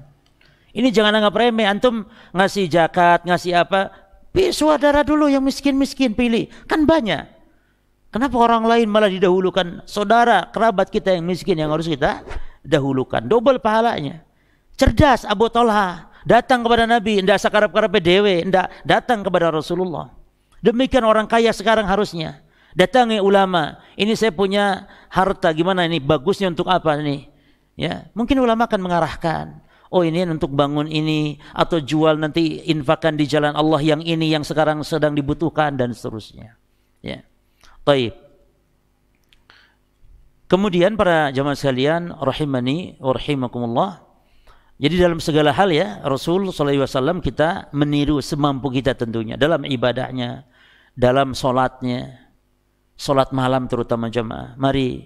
Ini jangan anggap remeh, antum ngasih jakat, ngasih apa, pilih suadara dulu yang miskin-miskin, pilih. Kan banyak. Kenapa orang lain malah didahulukan? Saudara, kerabat kita yang miskin yang harus kita dahulukan. Double pahalanya. Cerdas Abu Talha datang kepada Nabi, ndak sekarap karap dewe, ndak datang kepada Rasulullah. Demikian orang kaya sekarang harusnya. Datangi ulama, ini saya punya harta, gimana ini bagusnya untuk apa nih? Ya, mungkin ulama akan mengarahkan. Oh ini untuk bangun ini atau jual nanti infakan di jalan Allah yang ini yang sekarang sedang dibutuhkan dan seterusnya. Ya. Taib. Kemudian para jamaah sekalian rahimani wa rahimakumullah. Jadi dalam segala hal ya Rasul saw kita meniru semampu kita tentunya dalam ibadahnya, dalam solatnya, solat malam terutama jamaah. Mari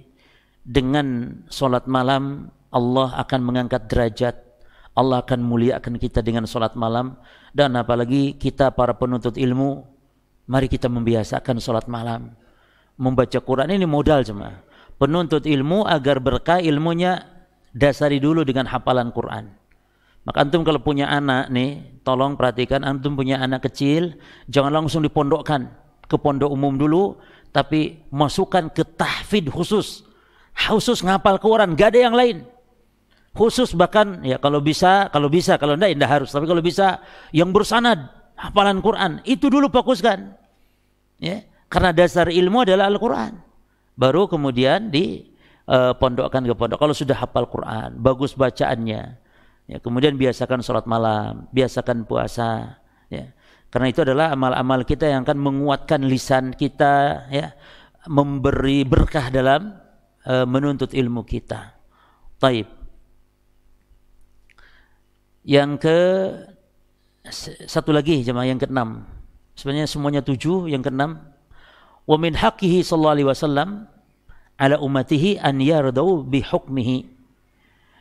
dengan solat malam Allah akan mengangkat derajat Allah akan muliakan kita dengan solat malam dan apalagi kita para penuntut ilmu mari kita membiasakan solat malam membaca Quran ini modal cuma Penuntut ilmu agar berkah ilmunya dasari dulu dengan hafalan Quran. Maka antum kalau punya anak nih, tolong perhatikan antum punya anak kecil, jangan langsung dipondokkan ke pondok umum dulu, tapi masukkan ke tahfid khusus. Khusus ngapal Quran, gak ada yang lain. Khusus bahkan ya kalau bisa, kalau bisa, kalau enggak enggak ya harus, tapi kalau bisa yang bersanad hafalan Quran, itu dulu fokuskan. Ya. Karena dasar ilmu adalah Al-Quran. Baru kemudian di uh, pondokkan ke pondok. Kalau sudah hafal Quran, bagus bacaannya. Ya, kemudian biasakan sholat malam, biasakan puasa. Ya. Karena itu adalah amal-amal kita yang akan menguatkan lisan kita, ya, memberi berkah dalam uh, menuntut ilmu kita. Taib. Yang ke satu lagi jemaah yang keenam. Sebenarnya semuanya tujuh, yang keenam wa min haqqihi sallallahu alaihi wasallam ala ummatihi an yardau bi hukmihi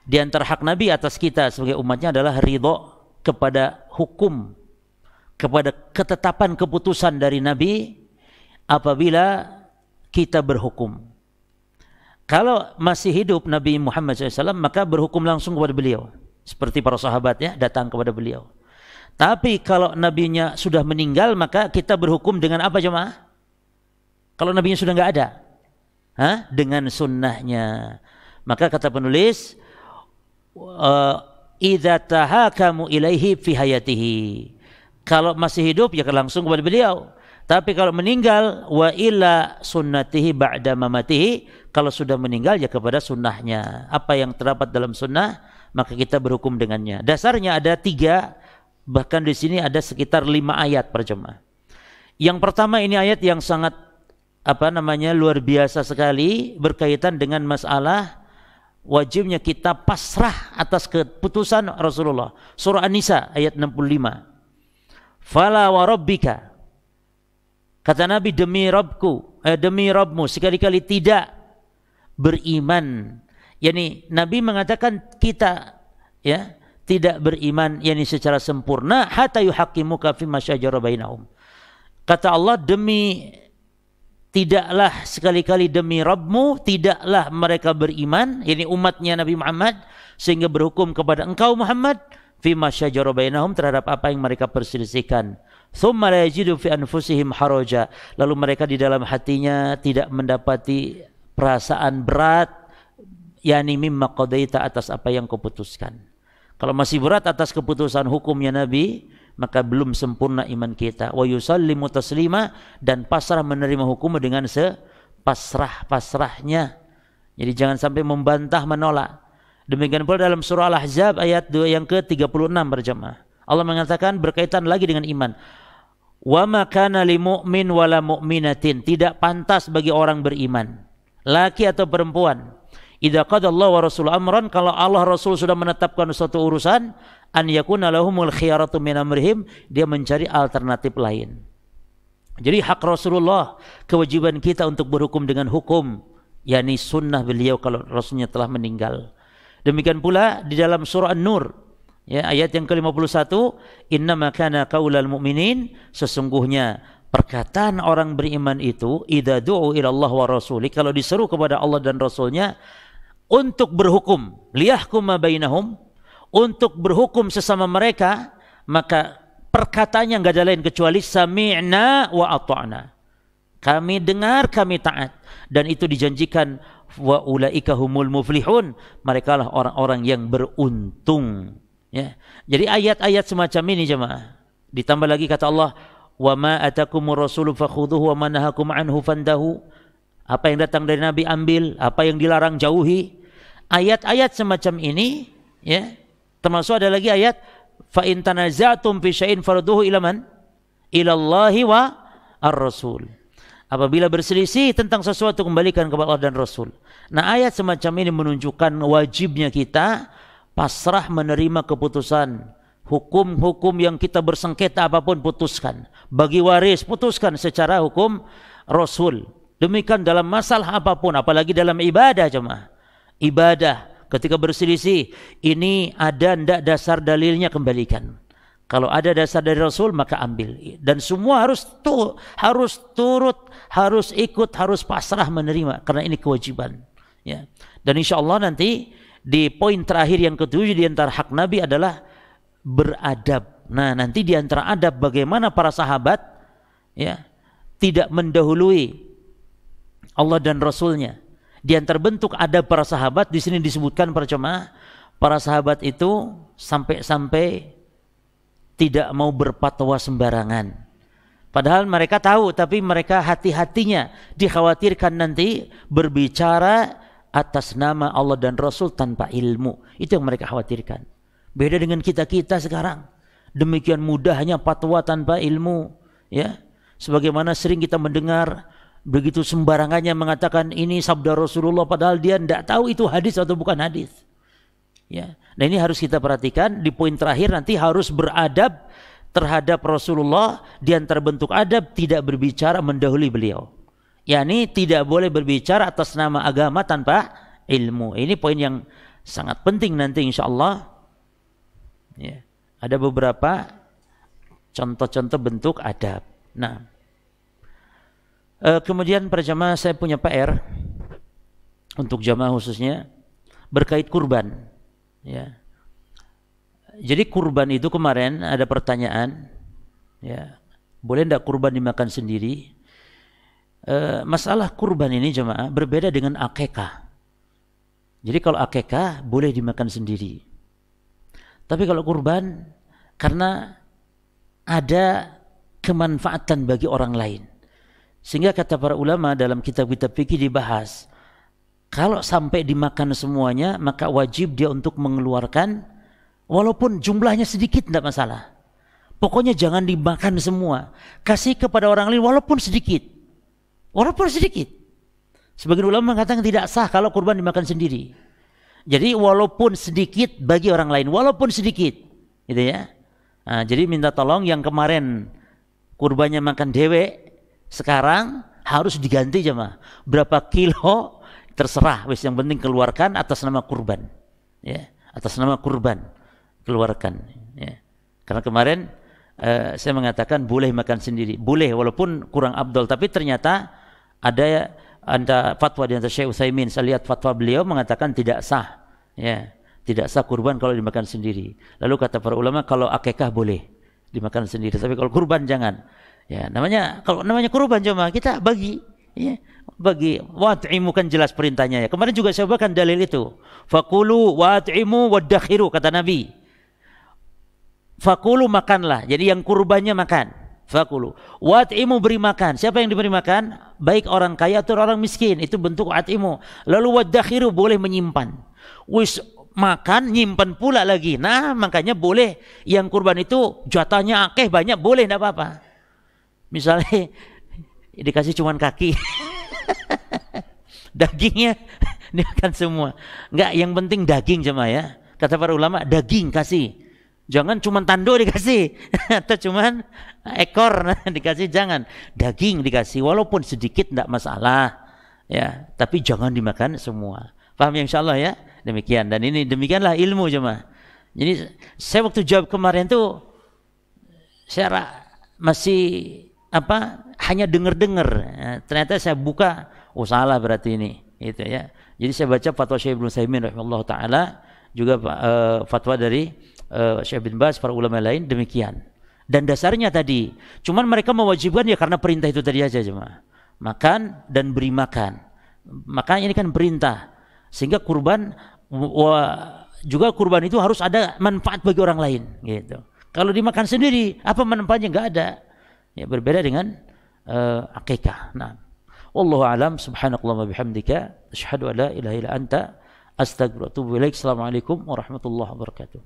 di antara hak Nabi atas kita sebagai umatnya adalah ridho kepada hukum kepada ketetapan keputusan dari Nabi apabila kita berhukum. Kalau masih hidup Nabi Muhammad SAW maka berhukum langsung kepada beliau seperti para sahabatnya datang kepada beliau. Tapi kalau nabinya sudah meninggal maka kita berhukum dengan apa jemaah? Kalau nabinya sudah nggak ada, Hah? dengan sunnahnya. Maka kata penulis, idza tahakamu ilaihi fi hayatihi. Kalau masih hidup ya langsung kepada beliau. Tapi kalau meninggal wa ila sunnatihi ba'da mamatihi, kalau sudah meninggal ya kepada sunnahnya. Apa yang terdapat dalam sunnah maka kita berhukum dengannya. Dasarnya ada tiga, bahkan di sini ada sekitar lima ayat perjemaah. Yang pertama ini ayat yang sangat apa namanya luar biasa sekali berkaitan dengan masalah wajibnya kita pasrah atas keputusan Rasulullah. Surah An-Nisa ayat 65. Fala wa rabbika. Kata Nabi demi Robku eh, demi Robmu sekali-kali tidak beriman. Yani Nabi mengatakan kita ya tidak beriman yani secara sempurna hatta yuhakimuka fi masyajara bainahum. Kata Allah demi tidaklah sekali-kali demi Rabbmu tidaklah mereka beriman Ini umatnya Nabi Muhammad sehingga berhukum kepada engkau Muhammad fi syajara bainahum terhadap apa yang mereka perselisihkan thumma la yajidu fi anfusihim haraja lalu mereka di dalam hatinya tidak mendapati perasaan berat yakni mimma qadaita atas apa yang kau putuskan kalau masih berat atas keputusan hukumnya Nabi maka belum sempurna iman kita wa yusallimu taslima dan pasrah menerima hukum dengan sepasrah-pasrahnya jadi jangan sampai membantah menolak demikian pula dalam surah al-ahzab ayat 2 yang ke-36 berjamaah Allah mengatakan berkaitan lagi dengan iman wa makana mu'min wala mu'minatin tidak pantas bagi orang beriman laki atau perempuan Idza qadallahu wa rasul amran kalau Allah Rasul sudah menetapkan suatu urusan an yakuna lahumul khiyaratu min amrihim dia mencari alternatif lain. Jadi hak Rasulullah kewajiban kita untuk berhukum dengan hukum yakni sunnah beliau kalau Rasulnya telah meninggal. Demikian pula di dalam surah An-Nur ya ayat yang ke-51 innama kana qaulal mu'minin sesungguhnya perkataan orang beriman itu idza du'u ila Allah wa rasuli kalau diseru kepada Allah dan rasulnya untuk berhukum liyahkuma bainahum untuk berhukum sesama mereka maka perkataannya nggak ada lain kecuali sami'na wa ata'na kami dengar kami taat dan itu dijanjikan wa ulaika humul muflihun mereka lah orang-orang yang beruntung ya jadi ayat-ayat semacam ini jemaah ditambah lagi kata Allah wa ma atakumur rasulu fakhudhuhu wa ma nahakum anhu fandahu apa yang datang dari Nabi ambil, apa yang dilarang jauhi. Ayat-ayat semacam ini ya. Termasuk ada lagi ayat fa in tanazatum fi syai'in farduhu ilaman ilallahi wa ar-rasul. Apabila berselisih tentang sesuatu kembalikan kepada Allah dan Rasul. Nah, ayat semacam ini menunjukkan wajibnya kita pasrah menerima keputusan hukum-hukum yang kita bersengketa apapun putuskan. Bagi waris putuskan secara hukum Rasul. Demikian dalam masalah apapun, apalagi dalam ibadah cuma Ibadah ketika berselisih, ini ada ndak dasar dalilnya kembalikan. Kalau ada dasar dari Rasul maka ambil dan semua harus tuh harus turut, harus ikut, harus pasrah menerima karena ini kewajiban. Ya. Dan insya Allah nanti di poin terakhir yang ketujuh di antara hak Nabi adalah beradab. Nah nanti di antara adab bagaimana para sahabat ya tidak mendahului Allah dan Rasulnya. Di yang terbentuk ada para sahabat, di sini disebutkan percuma para sahabat itu sampai-sampai tidak mau berpatwa sembarangan. Padahal mereka tahu, tapi mereka hati-hatinya dikhawatirkan nanti berbicara atas nama Allah dan Rasul tanpa ilmu. Itu yang mereka khawatirkan. Beda dengan kita-kita sekarang. Demikian mudahnya patwa tanpa ilmu. Ya, Sebagaimana sering kita mendengar begitu sembarangannya mengatakan ini sabda Rasulullah padahal dia tidak tahu itu hadis atau bukan hadis. Ya. Nah ini harus kita perhatikan di poin terakhir nanti harus beradab terhadap Rasulullah di terbentuk adab tidak berbicara mendahului beliau. ya ini tidak boleh berbicara atas nama agama tanpa ilmu. Ini poin yang sangat penting nanti insya Allah. Ya. Ada beberapa contoh-contoh bentuk adab. Nah, Eh, kemudian para jamaah saya punya PR untuk jamaah khususnya berkait kurban. Ya. Jadi kurban itu kemarin ada pertanyaan, ya boleh tidak kurban dimakan sendiri? E, masalah kurban ini jemaah berbeda dengan akekah. Jadi kalau akekah boleh dimakan sendiri. Tapi kalau kurban karena ada kemanfaatan bagi orang lain. Sehingga kata para ulama dalam kitab-kitab fikih dibahas, kalau sampai dimakan semuanya, maka wajib dia untuk mengeluarkan walaupun jumlahnya sedikit tidak masalah. Pokoknya jangan dimakan semua. Kasih kepada orang lain walaupun sedikit. Walaupun sedikit. Sebagian ulama mengatakan tidak sah kalau kurban dimakan sendiri. Jadi walaupun sedikit bagi orang lain, walaupun sedikit, gitu ya. Nah, jadi minta tolong yang kemarin kurbannya makan dewek sekarang harus diganti jemaah. Berapa kilo terserah, wis yang penting keluarkan atas nama kurban. Ya, atas nama kurban keluarkan. Ya. Karena kemarin eh, saya mengatakan boleh makan sendiri, boleh walaupun kurang Abdul tapi ternyata ada anda fatwa di antara Syekh Utsaimin, saya lihat fatwa beliau mengatakan tidak sah. Ya, tidak sah kurban kalau dimakan sendiri. Lalu kata para ulama kalau akekah boleh dimakan sendiri, tapi kalau kurban jangan. Ya, namanya kalau namanya kurban cuma kita bagi ya bagi wat'imu kan jelas perintahnya ya. Kemarin juga saya bahkan dalil itu. Fakulu wat'imu wadakhiru kata Nabi. Fakulu makanlah. Jadi yang kurbannya makan. Fakulu. Wat'imu beri makan. Siapa yang diberi makan? Baik orang kaya atau orang miskin. Itu bentuk wat'imu. Lalu wadakhiru boleh menyimpan. Wis makan nyimpan pula lagi. Nah, makanya boleh yang kurban itu jatahnya akeh banyak boleh tidak apa-apa. Misalnya dikasih cuman kaki. *laughs* Dagingnya ini akan semua. Enggak, yang penting daging cuma ya. Kata para ulama, daging kasih. Jangan cuman tando dikasih *laughs* atau cuman ekor *laughs* nah, dikasih jangan. Daging dikasih walaupun sedikit enggak masalah. Ya, tapi jangan dimakan semua. Paham ya insyaallah ya? Demikian dan ini demikianlah ilmu cuma. Jadi saya waktu jawab kemarin tuh saya masih apa hanya dengar-dengar. Eh, ternyata saya buka, oh salah berarti ini, itu ya. Jadi saya baca fatwa Syekh Ibnu Saimin rahimallahu taala juga uh, fatwa dari uh, Syekh bin Bas para ulama lain demikian. Dan dasarnya tadi, cuman mereka mewajibkan ya karena perintah itu tadi aja cuma makan dan beri makan. Makanya ini kan perintah sehingga kurban juga kurban itu harus ada manfaat bagi orang lain gitu. Kalau dimakan sendiri apa manfaatnya nggak ada ya, berbeda dengan uh, akikah. Nah, wallahu alam subhanakallahumma bihamdika asyhadu an la ilaha illa anta astaghfiruka wa atubu ilaik. Assalamualaikum warahmatullahi wabarakatuh.